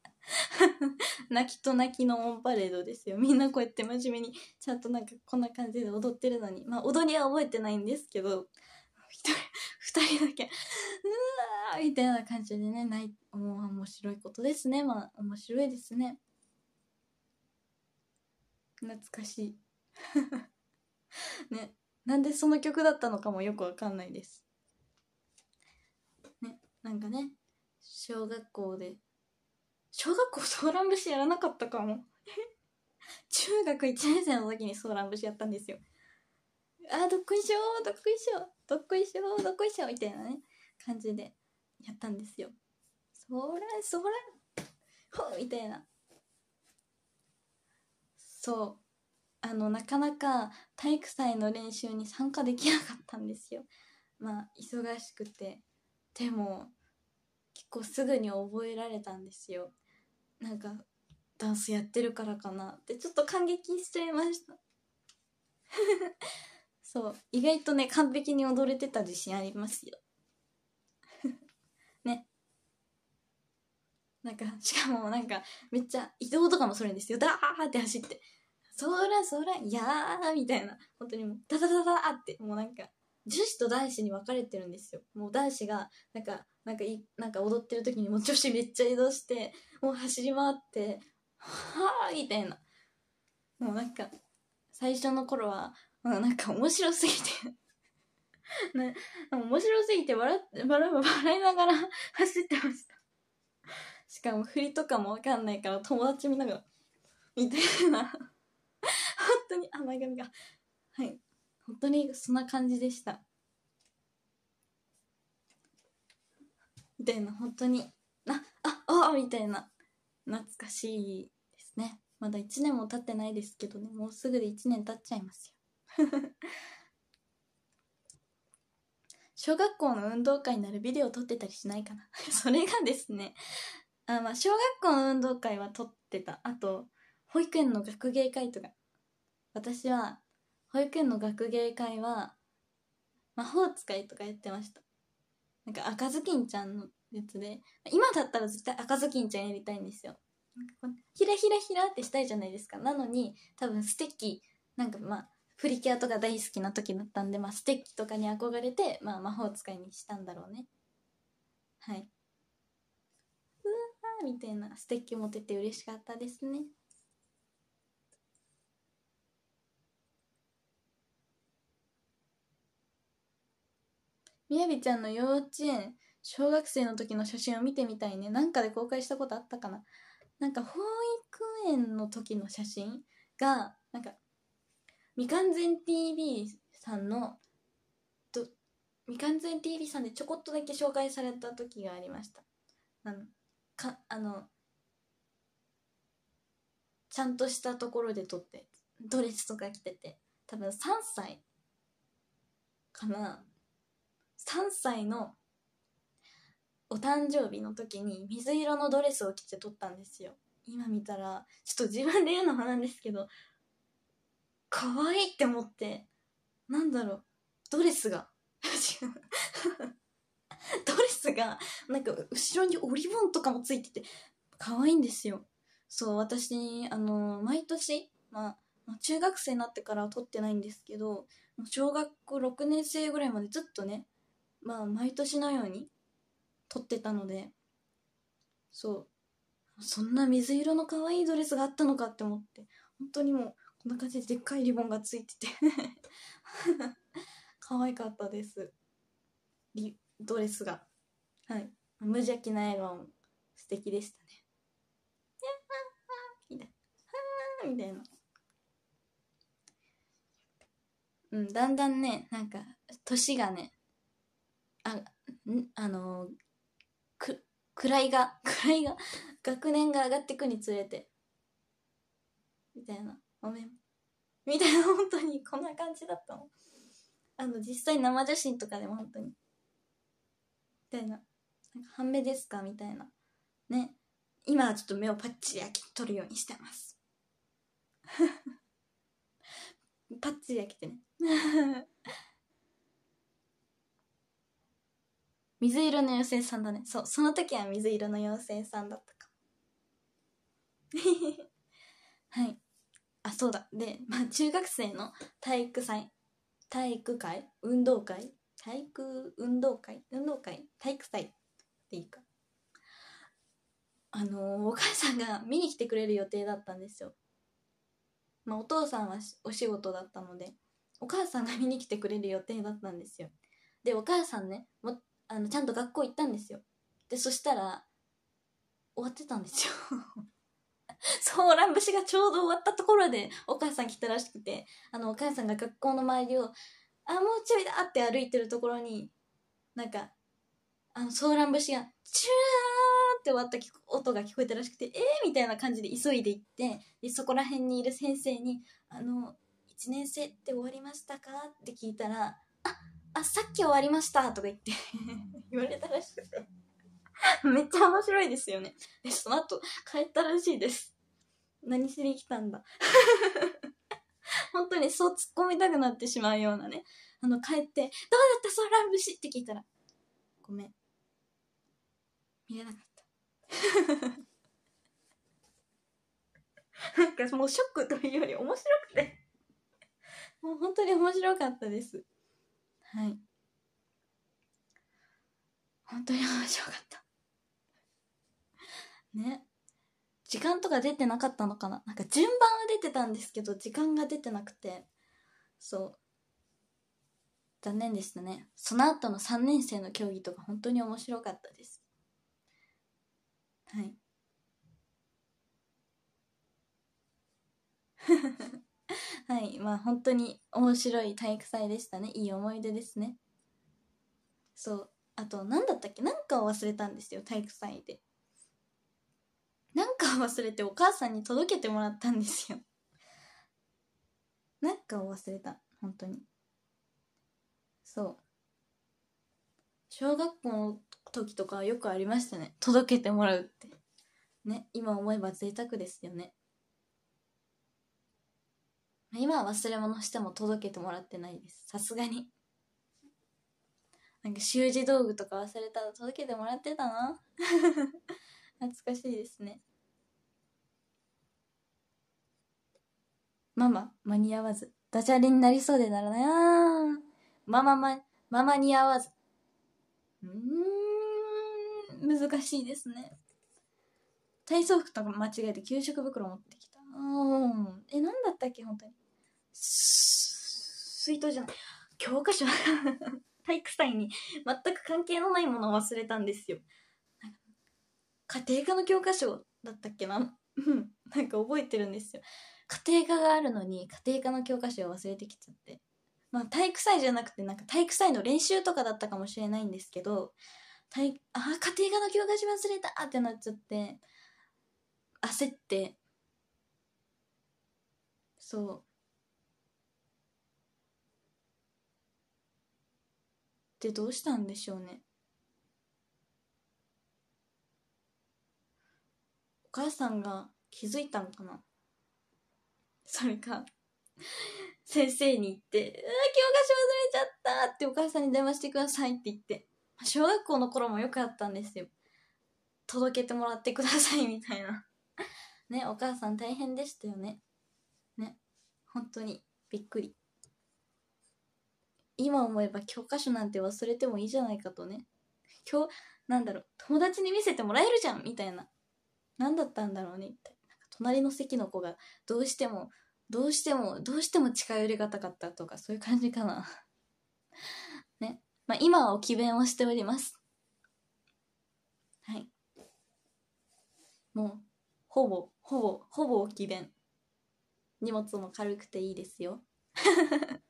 泣きと泣きのオンパレードですよ。みんなこうやって真面目に、ちゃんとなんかこんな感じで踊ってるのに。まあ踊りは覚えてないんですけど、一人、二人だけ、うわーみたいな感じでね、ない、もう面白いことですね。まあ面白いですね。懐かしい。ね、なんでその曲だったのかもよくわかんないです。ね、なんかね、小学校で小学校ソーラン節やらなかったかも 中学1年生の時にソーラン節やったんですよあーどっこいしょーどっこいしょーどっこいしょーどっこいしょーみたいなね感じでやったんですよソーランソーランほーみたいなそうあのなかなか体育祭の練習に参加できなかったんですよまあ忙しくてでも構すぐに覚えられたんですよなんかダンスやってるからかなってちょっと感激しちゃいました そう意外とね完璧に踊れてた自信ありますよ ねなんかしかもなんかめっちゃ移動とかもするんですよダーって走って「そらそらやー」みたいな本当にもうダダダダーってもうなんか女子と男子に分かれてるんですよもう男子がなんかなんかいなんか踊ってる時にも女子めっちゃ移動してもう走り回って「はあ」みたいなもうなんか最初の頃はもうなんか面白すぎて ね、面白すぎて笑笑笑いながら 走ってましたしかも振りとかも分かんないから友達見ながらみたいな 本当にあ前髪がはい本当にそんな感じでしたみたいな本当にあああみたいな懐かしいですねまだ1年も経ってないですけどねもうすぐで1年経っちゃいますよ 小学校の運動会になるビデオ撮ってたりしないかな それがですねあまあ小学校の運動会は撮ってたあと保育園の学芸会とか私は保育園の学芸会は魔法使いとかやってましたなんか赤ずきんちゃんのやつで今だったら絶対赤ずきんちゃんやりたいんですよひらひらひらってしたいじゃないですかなのに多分ステッキなんかまあプリキュアとか大好きな時だったんで、まあ、ステッキとかに憧れて、まあ、魔法使いにしたんだろうねはいうわーみたいなステッキ持てて嬉しかったですねみやびちゃんの幼稚園、小学生の時の写真を見てみたいね。なんかで公開したことあったかな。なんか保育園の時の写真が、なんか、未完全 TV さんの、か未完全 TV さんでちょこっとだけ紹介された時がありました。あの、か、あの、ちゃんとしたところで撮って、ドレスとか着てて、多分3歳かな3歳のお誕生日の時に水色のドレスを着て撮ったんですよ今見たらちょっと自分で言うのもなんですけど可愛いって思ってなんだろうドレスが ドレスがなんか後ろにオリボンとかもついてて可愛いんですよそう私あの毎年まあ中学生になってからは撮ってないんですけど小学校6年生ぐらいまでずっとねまあ毎年のように撮ってたのでそうそんな水色の可愛いドレスがあったのかって思って本当にもうこんな感じででっかいリボンがついてて 可愛かったですリドレスがはい無邪気な笑顔も素敵でしたねみたいなみたいなうんだんだんねなんか年がねああのく位が位が学年が上がってくにつれてみたいなごめんみたいな本当にこんな感じだったのあの実際生写真とかでも本当にみたいななんか半目ですかみたいなね今はちょっと目をパッチリ開き取るようにしてます パッチリ開けてね水色の妖精さんだね。そう、その時は水色の妖精さんだったか はい。あ、そうだ。で、まあ、中学生の体育祭、体育会運動会体育運動会運動会体育祭っていいか。あのー、お母さんが見に来てくれる予定だったんですよ。まあ、お父さんはお仕事だったので、お母さんが見に来てくれる予定だったんですよ。で、お母さんね、もあのちゃんと学校行ったんですよでそしたら終わってたんですよ そうラン節がちょうど終わったところでお母さん来たらしくてあのお母さんが学校の周りを「あもうちょいだ!」って歩いてるところになんかあのソーラン節が「チュー!」って終わった音が聞こえたらしくて「えー!」みたいな感じで急いで行ってでそこら辺にいる先生に「あの1年生って終わりましたか?」って聞いたら「ああ、さっき終わりましたとか言って 言われたらしくて めっちゃ面白いですよね。で、その後、帰ったらしいです。何しに来たんだ。本当にそう突っ込みたくなってしまうようなね。あの、帰って、どうだったソーラン節って聞いたら、ごめん。見れなかった。なんかもうショックというより面白くてもう本当に面白かったです。はい本当に面白かった ね時間とか出てなかったのかななんか順番は出てたんですけど時間が出てなくてそう残念でしたねその後の3年生の競技とか本当に面白かったですはい はい、まあ本当に面白い体育祭でしたね。いい思い出ですね。そう。あと、何だったっけなんかを忘れたんですよ、体育祭で。なんかを忘れてお母さんに届けてもらったんですよ。なんかを忘れた、本当に。そう。小学校の時とかよくありましたね。届けてもらうって。ね、今思えば贅沢ですよね。今は忘れ物しても届けてもらってないですさすがになんか習字道具とか忘れたら届けてもらってたな 懐かしいですねママ間に合わずダジャレになりそうでならないなマママママに合わずうん難しいですね体操服とか間違えて給食袋持ってきたうんえ何だったっけ本当に水筒じゃん教科書体育祭に全く関係のないものを忘れたんですよ。家庭科の教科書だったっけななんか覚えてるんですよ。家庭科があるのに家庭科の教科書を忘れてきちゃって。まあ体育祭じゃなくてなんか体育祭の練習とかだったかもしれないんですけど、体あ家庭科の教科書忘れたってなっちゃって、焦って、そう、ってどうしたんでしょうねお母さんが気づいたんかな それか 先生に言って「うわ教科書忘れちゃった!」ってお母さんに電話してくださいって言って小学校の頃もよくあったんですよ届けてもらってくださいみたいな ねお母さん大変でしたよねね本当にびっくり今思えば教科書なんて忘れてもいいじゃないかとね今日なんだろう友達に見せてもらえるじゃんみたいな何だったんだろうねって隣の席の子がどうしてもどうしてもどうしても近寄りがたかったとかそういう感じかな ねまあ今はおき弁をしておりますはいもうほぼほぼほぼおき弁荷物も軽くていいですよ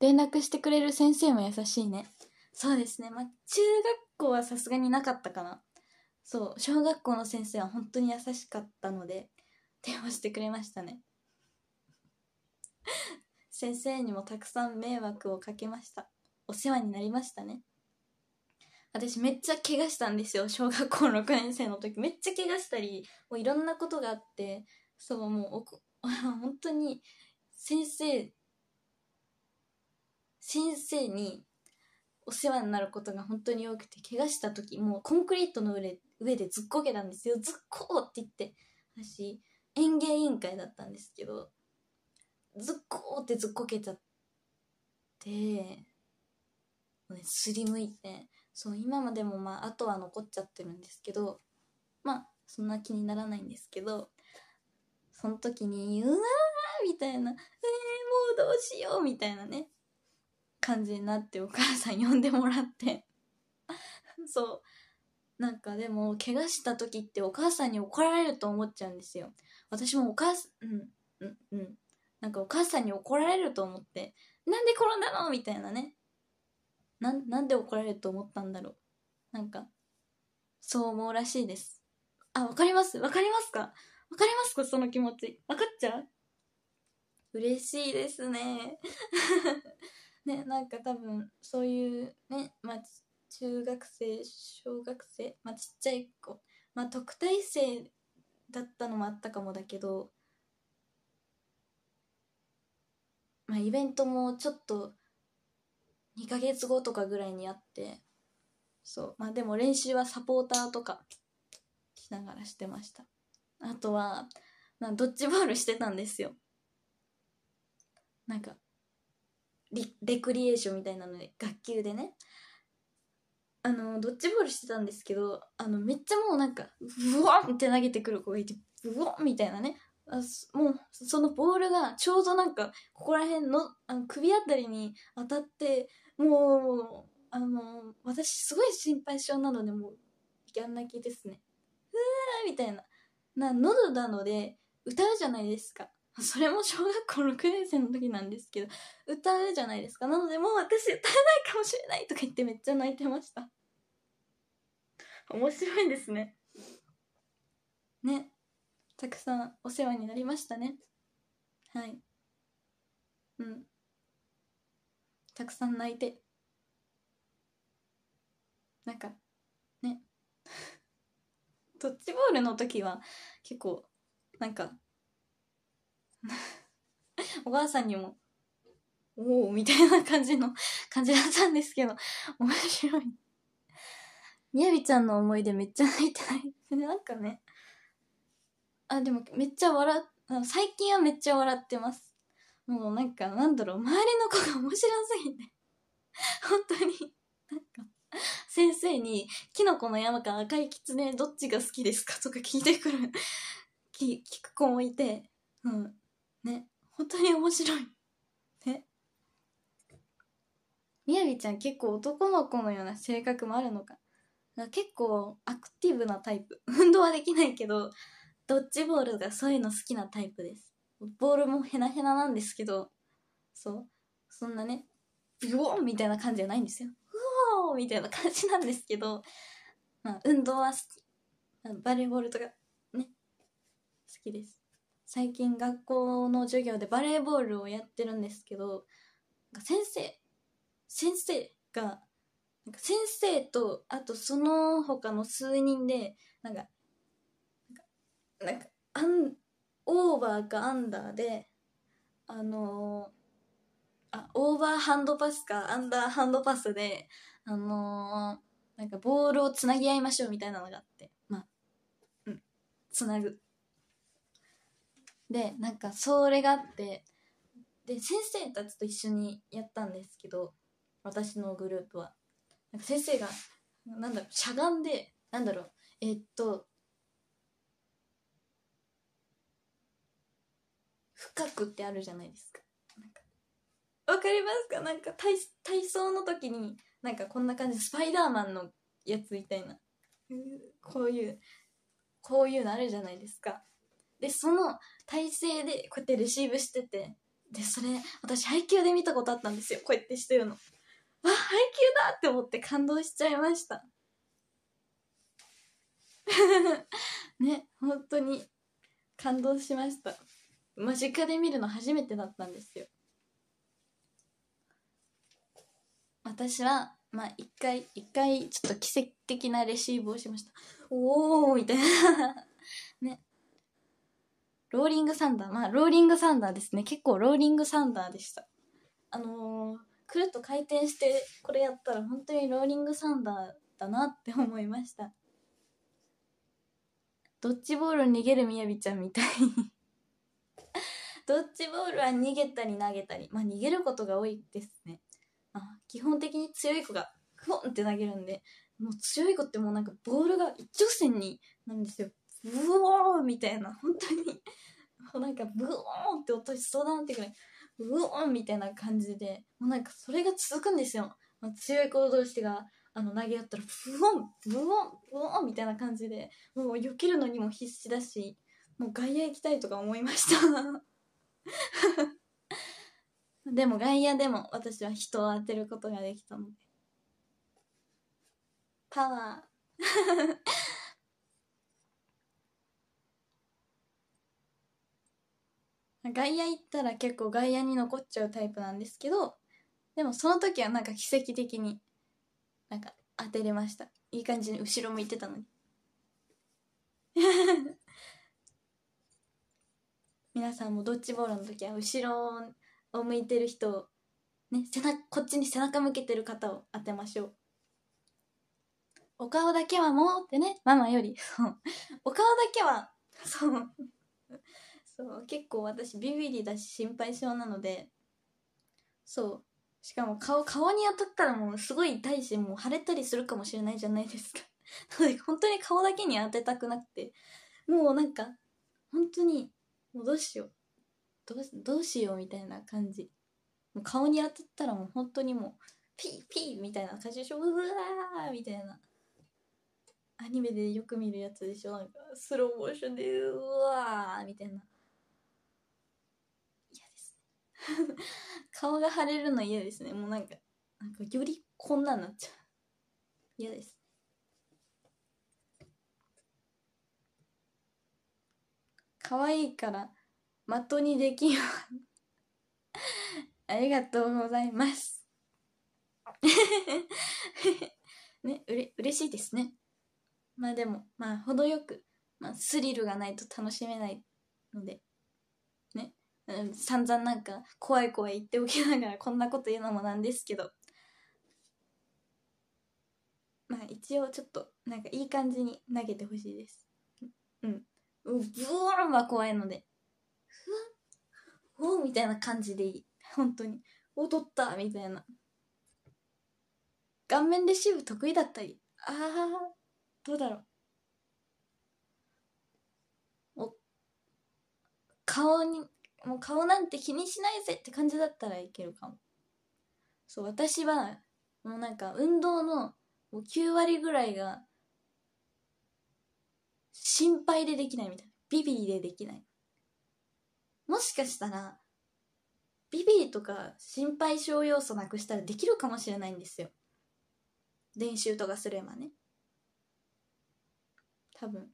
連絡してくれる先生も優しいねそうですねまあ中学校はさすがになかったかなそう小学校の先生は本当に優しかったので電話してくれましたね 先生にもたくさん迷惑をかけましたお世話になりましたね私めっちゃ怪我したんですよ小学校6年生の時めっちゃ怪我したりもういろんなことがあってそうもうおこ 本当に先生先生にお世話になることが本当に多くて怪我した時もうコンクリートの上上でずっこけたんですよずっこーって言って私園芸委員会だったんですけどずっこーってずっこけちゃってね、すりむいてそう今までもまあ後は残っちゃってるんですけどまあそんな気にならないんですけどその時に「うわ!」みたいな「えー、もうどうしよう」みたいなね感じになってお母さん呼んでもらって そうなんかでも怪我した時ってお母さんに怒られると思っちゃうんですよ私もお母さんうんうんうんなんかお母さんに怒られると思ってなんで転んだのみたいなねななんで怒られると思ったんだろうなんかそう思うらしいですあわかりますわかりますかわかりますかその気持ちわかっちゃう嬉しいですねねなんか多分そういうねまあ中学生小学生まあちっちゃい子まあ特待生だったのもあったかもだけどまあイベントもちょっと2ヶ月後とかぐらいにあってそうまあでも練習はサポーターとかしながらしてましたあとはなドッジボールしてたんですよなんかレクリエーションみたいなので学級でねあのドッジボールしてたんですけどあのめっちゃもうなんかブワンって投げてくる子がいてブワンみたいなねあもうそのボールがちょうどなんかここら辺のあの首あたりに当たってもうあの私すごい心配性なのでもうギャン泣きですねうわーみたいなな喉なので歌うじゃないですかそれも小学校6年生の時なんですけど、歌うじゃないですか。なので、もう私歌えないかもしれないとか言ってめっちゃ泣いてました。面白いですね。ね。たくさんお世話になりましたね。はい。うん。たくさん泣いて。なんか、ね。ドッジボールの時は結構、なんかお母さんにも、おおみたいな感じの 感じだったんですけど、面白い。みやびちゃんの思い出めっちゃ泣いてない。なんかね、あ、でもめっちゃ笑、最近はめっちゃ笑ってます。もうなんか、なんだろう、周りの子が面白すぎて、本当に、なんか、先生に、キノコの山か赤いキツネどっちが好きですかとか聞いてくる、聞く子もいて、うん、ね、本当に面白い。ね。みやびちゃん結構男の子のような性格もあるのか。か結構アクティブなタイプ。運動はできないけど、ドッジボールがそういうの好きなタイプです。ボールもヘナヘナなんですけど、そう。そんなね、ビヨーンみたいな感じじゃないんですよ。うおーみたいな感じなんですけど、まあ、運動は好き。バレーボールとか、ね、好きです。最近学校の授業でバレーボールをやってるんですけど先生先生がなんか先生とあとその他の数人でなんかなんかアンオーバーかアンダーであのー、あオーバーハンドパスかアンダーハンドパスであのー、なんかボールをつなぎ合いましょうみたいなのがあってまあうんつなぐでなんかそれがあってで先生たちと一緒にやったんですけど私のグループはなんか先生がなんだろうしゃがんでなんだろうえー、っと深くってあるじゃないですか。わかりますかなんか体体操の時になんかこんな感じスパイダーマンのやつみたいなこういうこういうのあるじゃないですかでその体勢でこうやってレシーブしててでそれ私配給で見たことあったんですよこうやってしてるのわ配給だって思って感動しちゃいました ね本当に感動しました間近で見るの初めてだったんですよ私はまあ一回一回ちょっと奇跡的なレシーブをしましたおおみたいなローリングサンダー。まあ、ローリングサンダーですね。結構ローリングサンダーでした。あのー、くるっと回転して、これやったら本当にローリングサンダーだなって思いました。ドッジボール逃げるみやびちゃんみたい ドッジボールは逃げたり投げたり。まあ、逃げることが多いですね。あ基本的に強い子が、クオンって投げるんで、もう強い子ってもうなんかボールが一直線になんですよ。ブオーみたいな、本当にもうなんかブオーンって音しそうだなってくらい、ブオーンみたいな感じで、もうなんかそれが続くんですよ。まあ、強い子同士が、あの、投げ合ったら、ブオン、ブオン、ブオンみたいな感じで、もう避けるのにも必死だし、もう外野行きたいとか思いました でも外野でも私は人を当てることができたので。パワー外野行ったら結構外野に残っちゃうタイプなんですけどでもその時はなんか奇跡的になんか当てれましたいい感じに後ろ向いてたのに 皆さんもドッジボールの時は後ろを向いてる人をね背中こっちに背中向けてる方を当てましょうお顔だけはもうってねママよりお顔だけはそうそう結構私ビビりだし心配性なのでそうしかも顔顔に当たったらもうすごい痛いしもう腫れたりするかもしれないじゃないですか なので本当に顔だけに当てたくなくてもうなんか本当にもうどうしようどうどうしようみたいな感じもう顔に当たったらもう本当にもうピーピーみたいな感じでしょうわーみたいなアニメでよく見るやつでしょなんかスローモーションでうわーみたいな 顔が腫れるの嫌ですねもうなんかなんかよりこんなになっちゃう嫌です可愛いからまとにできんわ ありがとうございます ねうれ嬉しいですねまあでもまあ程よく、まあ、スリルがないと楽しめないのでうん、散々なんか怖い怖い言っておきながらこんなこと言うのもなんですけどまあ一応ちょっとなんかいい感じに投げてほしいですうんブーンは怖いのでふわっおみたいな感じでいい本当におとったみたいな顔面レシーブ得意だったりああどうだろうお顔にもう顔なんて気にしないぜって感じだったらいけるかもそう私はもうなんか運動のもう9割ぐらいが心配でできないみたいなビビリでできないもしかしたらビビリとか心配症要素なくしたらできるかもしれないんですよ練習とかすればね多分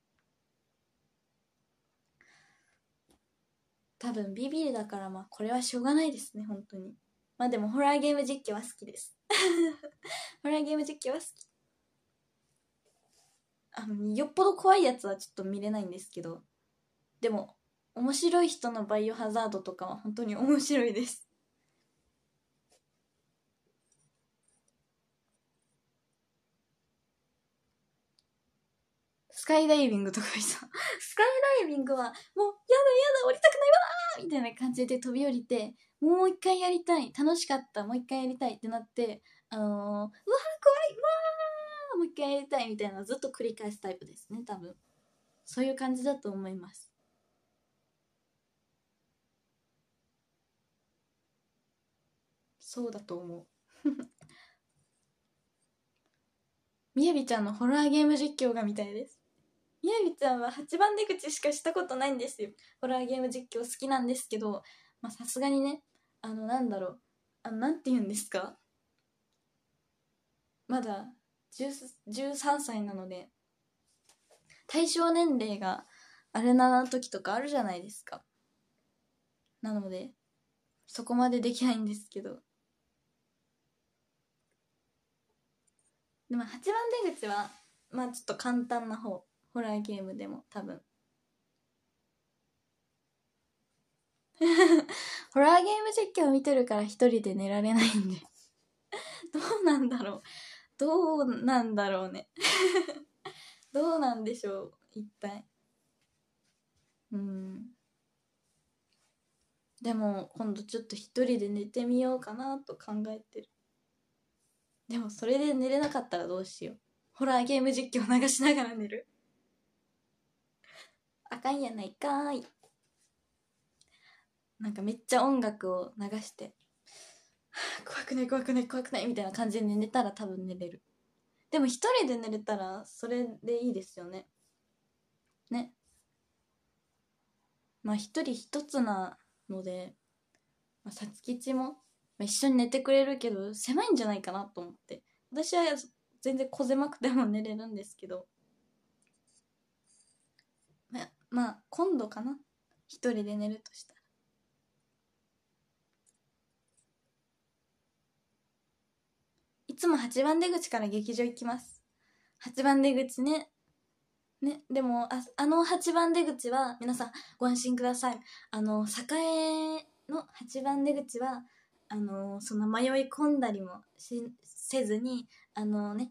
多分ビビりだからまあこれはしょうがないですね本当にまあでもホラーゲーム実況は好きです ホラーゲーム実況は好きあのよっぽど怖いやつはちょっと見れないんですけどでも面白い人のバイオハザードとかは本当に面白いですスカイダイビングとかさ、スカイダイビングは、もう、やだやだ、降りたくないわーみたいな感じで飛び降りて、もう一回やりたい、楽しかった、もう一回やりたいってなって、あのー、うわー、怖い、わー、もう一回やりたいみたいなのずっと繰り返すタイプですね、多分。そういう感じだと思います。そうだと思う。みやびちゃんのホラーゲーム実況が見たいです。やびちゃんは8番出口しかしたことないんですよホラーゲーム実況好きなんですけどまさすがにねあのなんだろうあのなんて言うんですかまだ13歳なので対象年齢があれな時とかあるじゃないですかなのでそこまでできないんですけどでも8番出口はまあちょっと簡単な方ホラーゲームでも多分 ホラーゲーム実況見てるから一人で寝られないんで どうなんだろうどうなんだろうね どうなんでしょう一体うんでも今度ちょっと一人で寝てみようかなと考えてるでもそれで寝れなかったらどうしようホラーゲーム実況流しながら寝るあかんやないかーいなんかめっちゃ音楽を流して 怖くない怖くない怖くないみたいな感じで寝たら多分寝れるでも一人で寝れたらそれでいいですよねねまあ一人一つなので、まあ、さつきちも、まあ、一緒に寝てくれるけど狭いんじゃないかなと思って私は全然小狭くても寝れるんですけどまあ今度かな一人で寝るとしたらいつも8番出口から劇場行きます8番出口ねね、でもああの8番出口は皆さんご安心くださいあの栄の8番出口はあのその迷い込んだりもせずにあのね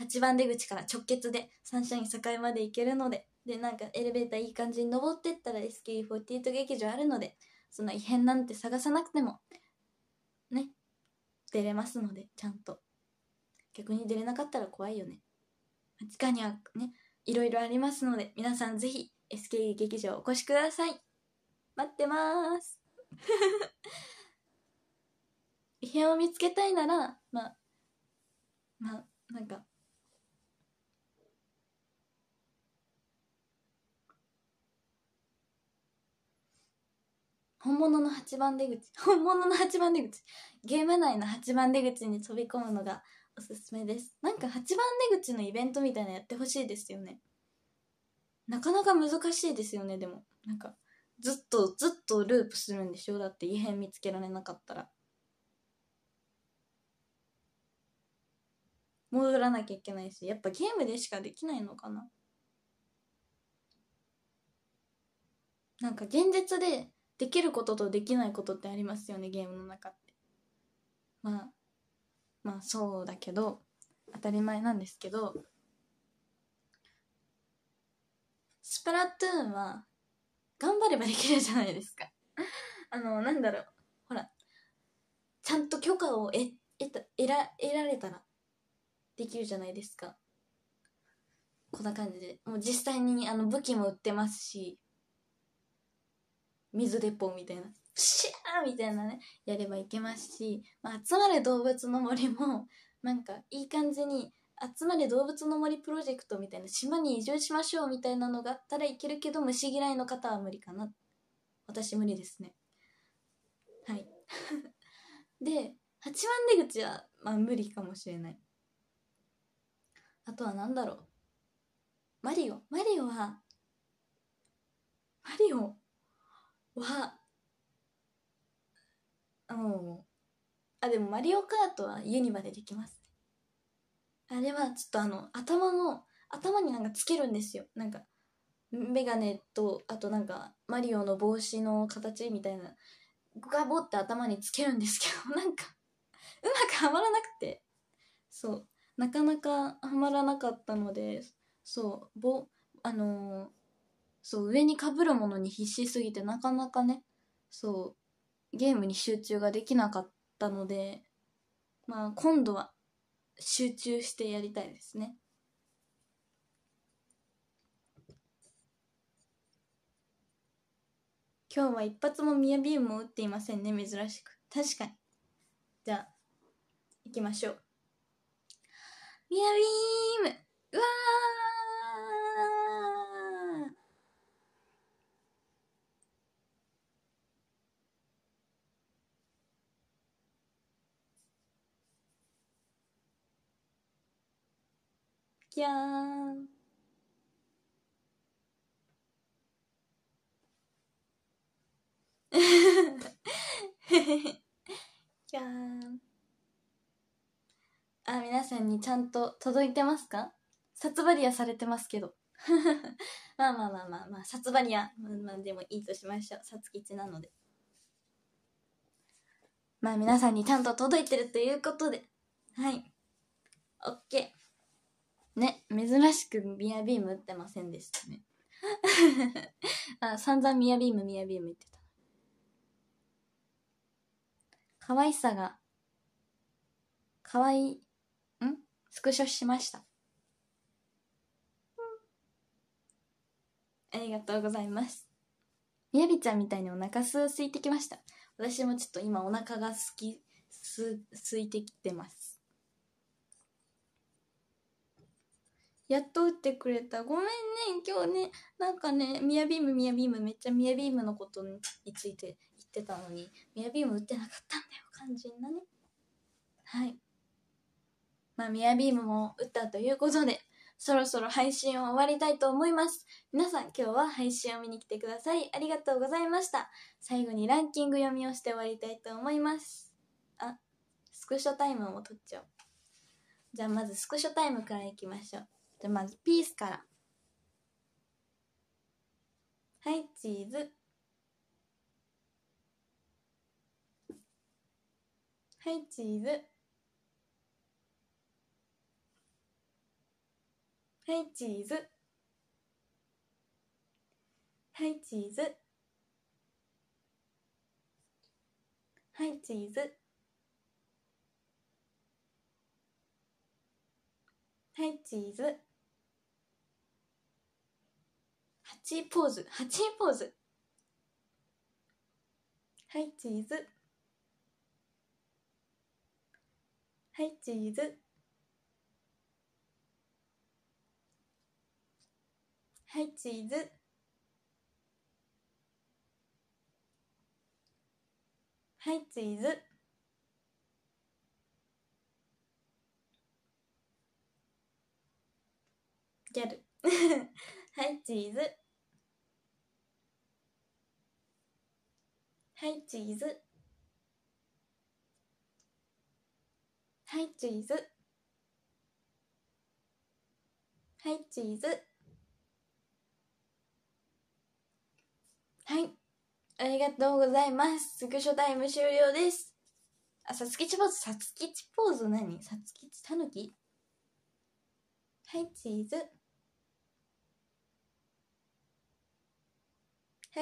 8番出口から直結でサンシャイン栄まで行けるのででなんかエレベーターいい感じに登ってったら SKE48 劇場あるのでその異変なんて探さなくてもね出れますのでちゃんと逆に出れなかったら怖いよね地下にはねいろいろありますので皆さんぜひ SKE 劇場お越しください待ってます 異変を見つけたいならまあまあなんか本物の8番出口 本物の8番出口ゲーム内の8番出口に飛び込むのがおすすめですなんか8番出口のイベントみたいなやってほしいですよねなかなか難しいですよねでもなんかずっとずっとループするんでしょだって異変見つけられなかったら戻らなきゃいけないしやっぱゲームでしかできないのかななんか現実でできることとできないことってありますよねゲームの中ってまあまあそうだけど当たり前なんですけどスプラトゥーンは頑張ればできるじゃないですか あのなんだろうほらちゃんと許可を得得た得ら得られたらできるじゃないですかこんな感じでもう実際にあの武器も売ってますし水鉄砲みたいな、プシャーみたいなね、やればいけますし、まあ、集まれ動物の森も、なんか、いい感じに、集まれ動物の森プロジェクトみたいな、島に移住しましょうみたいなのがあったらいけるけど、虫嫌いの方は無理かな。私無理ですね。はい。で、八番出口は、まあ、無理かもしれない。あとは何だろう。マリオ。マリオは、マリオわうん。あ、でもマリオカートは家にまでできます。あれはちょっとあの、頭の、頭になんかつけるんですよ。なんか、メガネと、あとなんか、マリオの帽子の形みたいな、ガボって頭につけるんですけど、なんか、うまくはまらなくて、そう、なかなかはまらなかったので、そう、ぼ、あのーそう上にかぶるものに必死すぎてなかなかねそうゲームに集中ができなかったのでまあ今度は集中してやりたいですね。今日は一発もミヤビームを打っていませんね珍しく確かにじゃあ行きましょうミヤビームうわきゃーン。きゃーあ、皆さんにちゃんと届いてますか殺バリアされてますけど。まあまあまあまあまあ、殺バリア。まあでもいいとしましょう。殺吉なので。まあ皆さんにちゃんと届いてるということで。はい。OK。ね、珍しくミヤビーム打ってませんでしたね。あ、散々ミヤビーム、ミヤビーム言ってた。可愛さが、可愛い、んスクショしました、ありがとうございます。みやびちゃんみたいにお腹す空いてきました。私もちょっと今お腹がすき、す、空いてきてます。やっと打ってくれた。ごめんね、今日ね、なんかね、ミヤビーム、ミヤビーム、めっちゃミヤビームのことについて言ってたのに、ミヤビーム打ってなかったんだよ、肝心なね。はい。まあ、ミヤビームも打ったということで、そろそろ配信を終わりたいと思います。皆さん今日は配信を見に来てください。ありがとうございました。最後にランキング読みをして終わりたいと思います。あ、スクショタイムも取っちゃおう。じゃあまずスクショタイムからいきましょう。じゃまずピースからはいチーズはいチーズはいチーズはいチーズはいチーズはいチーズ8ポーズ8ポーズはいチーズはいチーズはいチーズはいチーズギャル はいチーズはいチーズはいチーズはいチーズはいありがとうございますスクショタイム終了ですあサツキチポーズさつきちポーズ何さつきちたぬきはいチーズは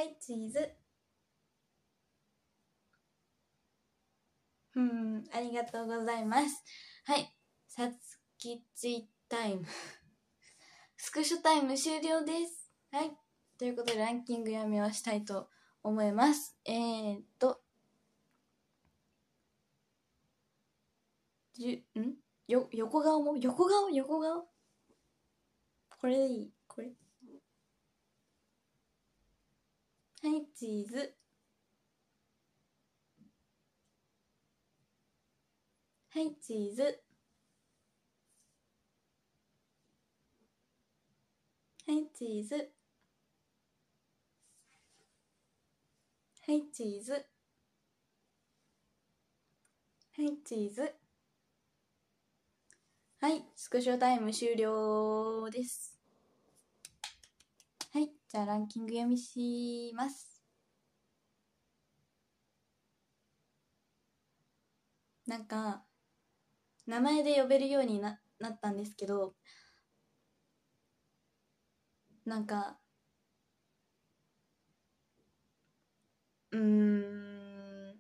いチーズうん、ありがとうございます。はい。さつきツイタイム。スクショタイム終了です。はい。ということで、ランキング読みをしたいと思います。えー、っと、じゅ、んよ、横顔も横顔横顔これでいいこれ。はい、チーズ。はいチーズはいチーズはいチーズはいチーズはいスクショタイム終了ですはいじゃあランキング読みしますなんか名前で呼べるようにななったんですけどなんかうん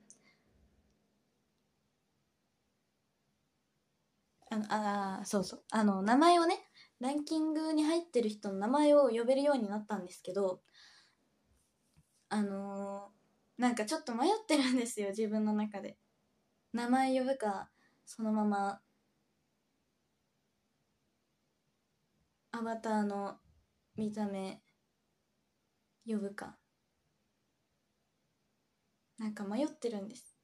ああそうそうあの名前をねランキングに入ってる人の名前を呼べるようになったんですけどあのー、なんかちょっと迷ってるんですよ自分の中で名前呼ぶかそのままアバターの見た目呼ぶかなんか迷ってるんです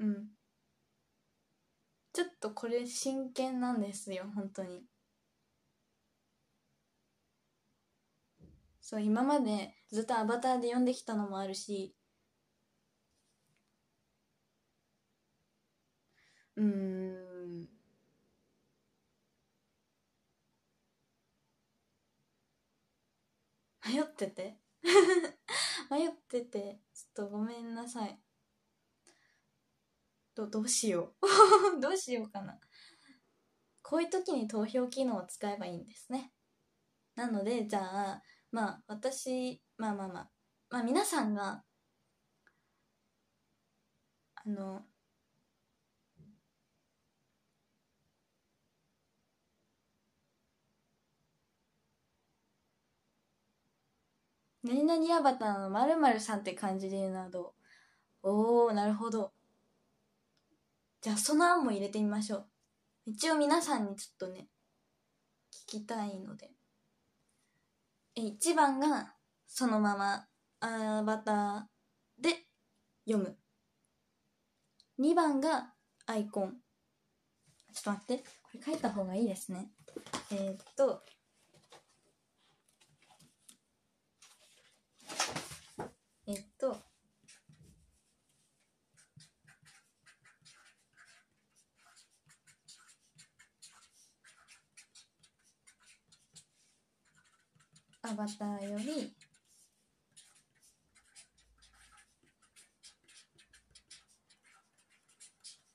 うんちょっとこれ真剣なんですよ本当にそう今までずっとアバターで読んできたのもあるし、うん。迷ってて 迷ってて、ちょっとごめんなさい。ど、どうしよう どうしようかな。こういう時に投票機能を使えばいいんですね。なので、じゃあ、まあ、私まあまあまあまあ皆さんがあの何々アバターのまるさんって感じで言うなどおおー、なるほど。じゃあ、その案も入れてみましょう。一応皆さんにちょっとね、聞きたいので。え、1番が、そのままアバターで読む2番がアイコンちょっと待ってこれ書いた方がいいですねえー、っとえー、っとアバターより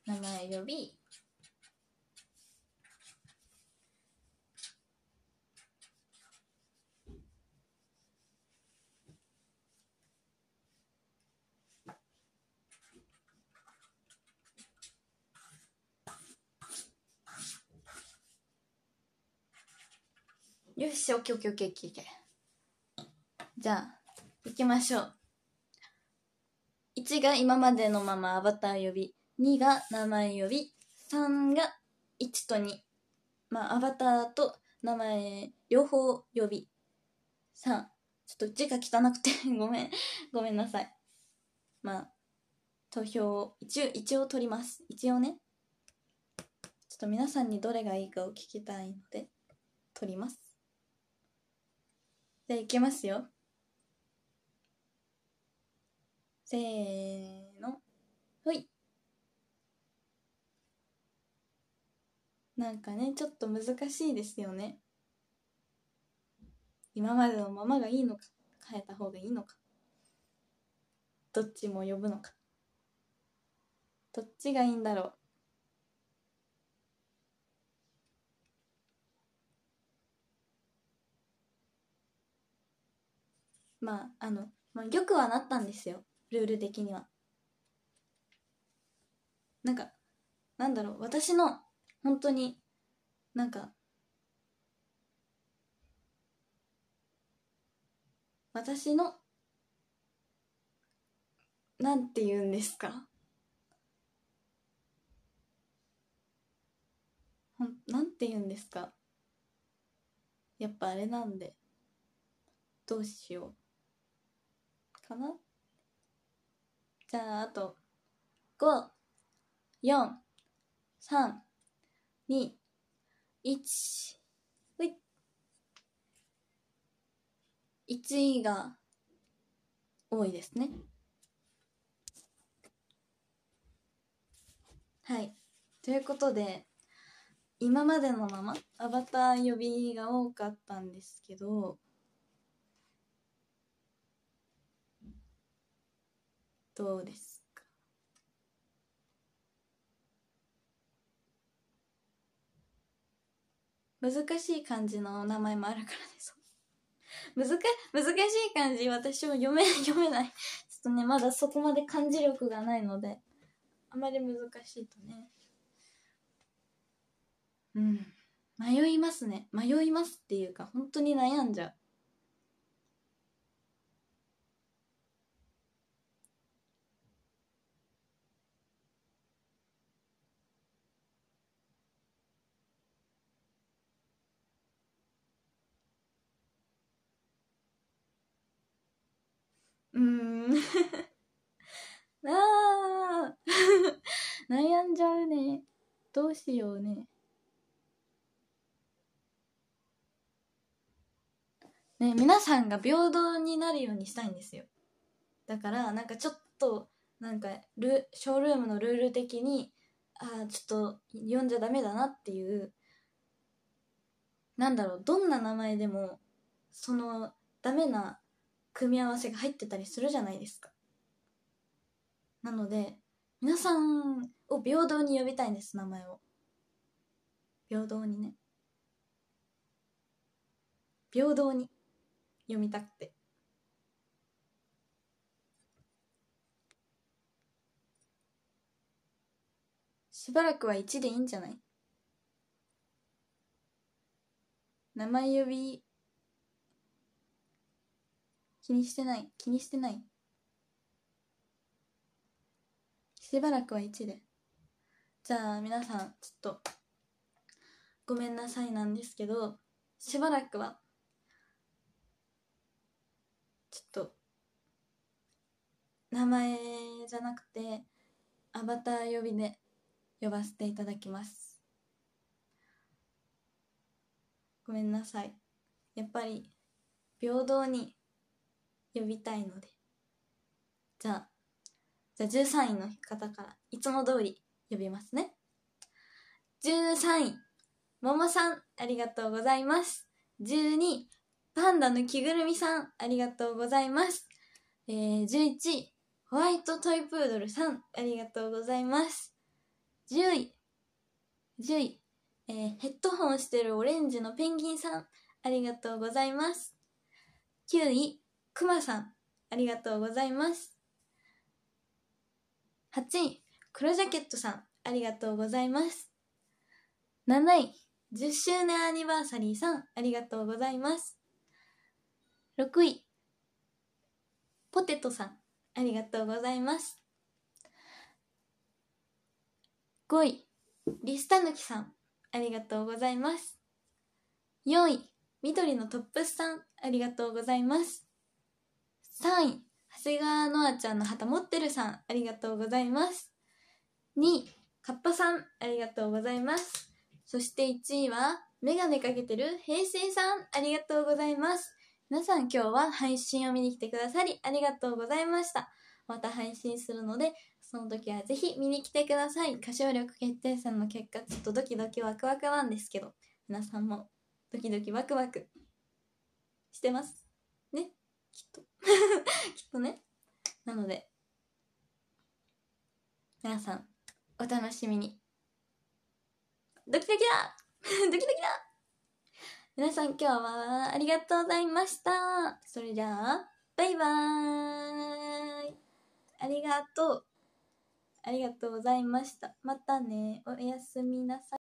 名前呼びよし、オッケーオッケーオッケーオッケーッケー。じゃあ、行きましょう。1が今までのままアバター呼び。2が名前呼び、3が1と2。まあ、アバターと名前両方呼び。3。ちょっと字が汚くて ごめんごめんなさい。まあ、投票を一応、一応取ります。一応ね。ちょっと皆さんにどれがいいかを聞きたいので、取ります。じゃあ、いきますよ。せーの。ほい。なんかねちょっと難しいですよね今までのままがいいのか変えた方がいいのかどっちも呼ぶのかどっちがいいんだろうまあ、あの、まあ、よくはなったんですよ。ルール的には。なんか、なんだろう、私の本当になんか私のなんて言うんですかなんて言うんですかやっぱあれなんでどうしようかなじゃああと543 1、ほい。1位が多いですね。はい。ということで、今までのままアバター呼びが多かったんですけど、どうです難しい漢字の名前もあるから難難しい漢字私も読め 読めないちょっとねまだそこまで漢字力がないのであまり難しいとねうん迷いますね迷いますっていうか本当に悩んじゃうじゃうねどうしようねね皆さんが平等になるようにしたいんですよだからなんかちょっとなんかルショールームのルール的にああちょっと読んじゃダメだなっていうなんだろうどんな名前でもそのダメな組み合わせが入ってたりするじゃないですかなので皆さんを平等に呼びたいんです名前を平等にね平等に読みたくてしばらくは1でいいんじゃない名前呼び気にしてない気にしてないしばらくは1でじゃあ皆さんちょっとごめんなさいなんですけどしばらくはちょっと名前じゃなくてアバター呼びで呼ばせていただきますごめんなさいやっぱり平等に呼びたいのでじゃあじゃあ13位の方からいつも通り呼びますね。13位、ももさん、ありがとうございます。12位、パンダの着ぐるみさん、ありがとうございます。えー、11位、ホワイトトイプードルさん、ありがとうございます。10位、10位、えー、ヘッドホンしてるオレンジのペンギンさん、ありがとうございます。9位、くまさん、ありがとうございます。8位、黒ジャケットさん、ありがとうございます。7位、10周年アニバーサリーさん、ありがとうございます。6位、ポテトさん、ありがとうございます。5位、リスタヌキさん、ありがとうございます。4位、緑のトップスさん、ありがとうございます。3位、長谷川のあちゃんの旗持ってるさん、ありがとうございます。2位、かっぱさん、ありがとうございます。そして1位は、メガネかけてる平成さん、ありがとうございます。皆さん今日は配信を見に来てくださり、ありがとうございました。また配信するので、その時はぜひ見に来てください。歌唱力決定戦の結果、ちょっとドキドキワクワクなんですけど、皆さんもドキドキワクワクしてます。ね、きっと。きっとね。なので、皆さん、お楽しみに。ドキドキだ ドキドキだ皆さん今日はありがとうございました。それじゃあ、バイバーイありがとう。ありがとうございました。またね。おやすみなさい。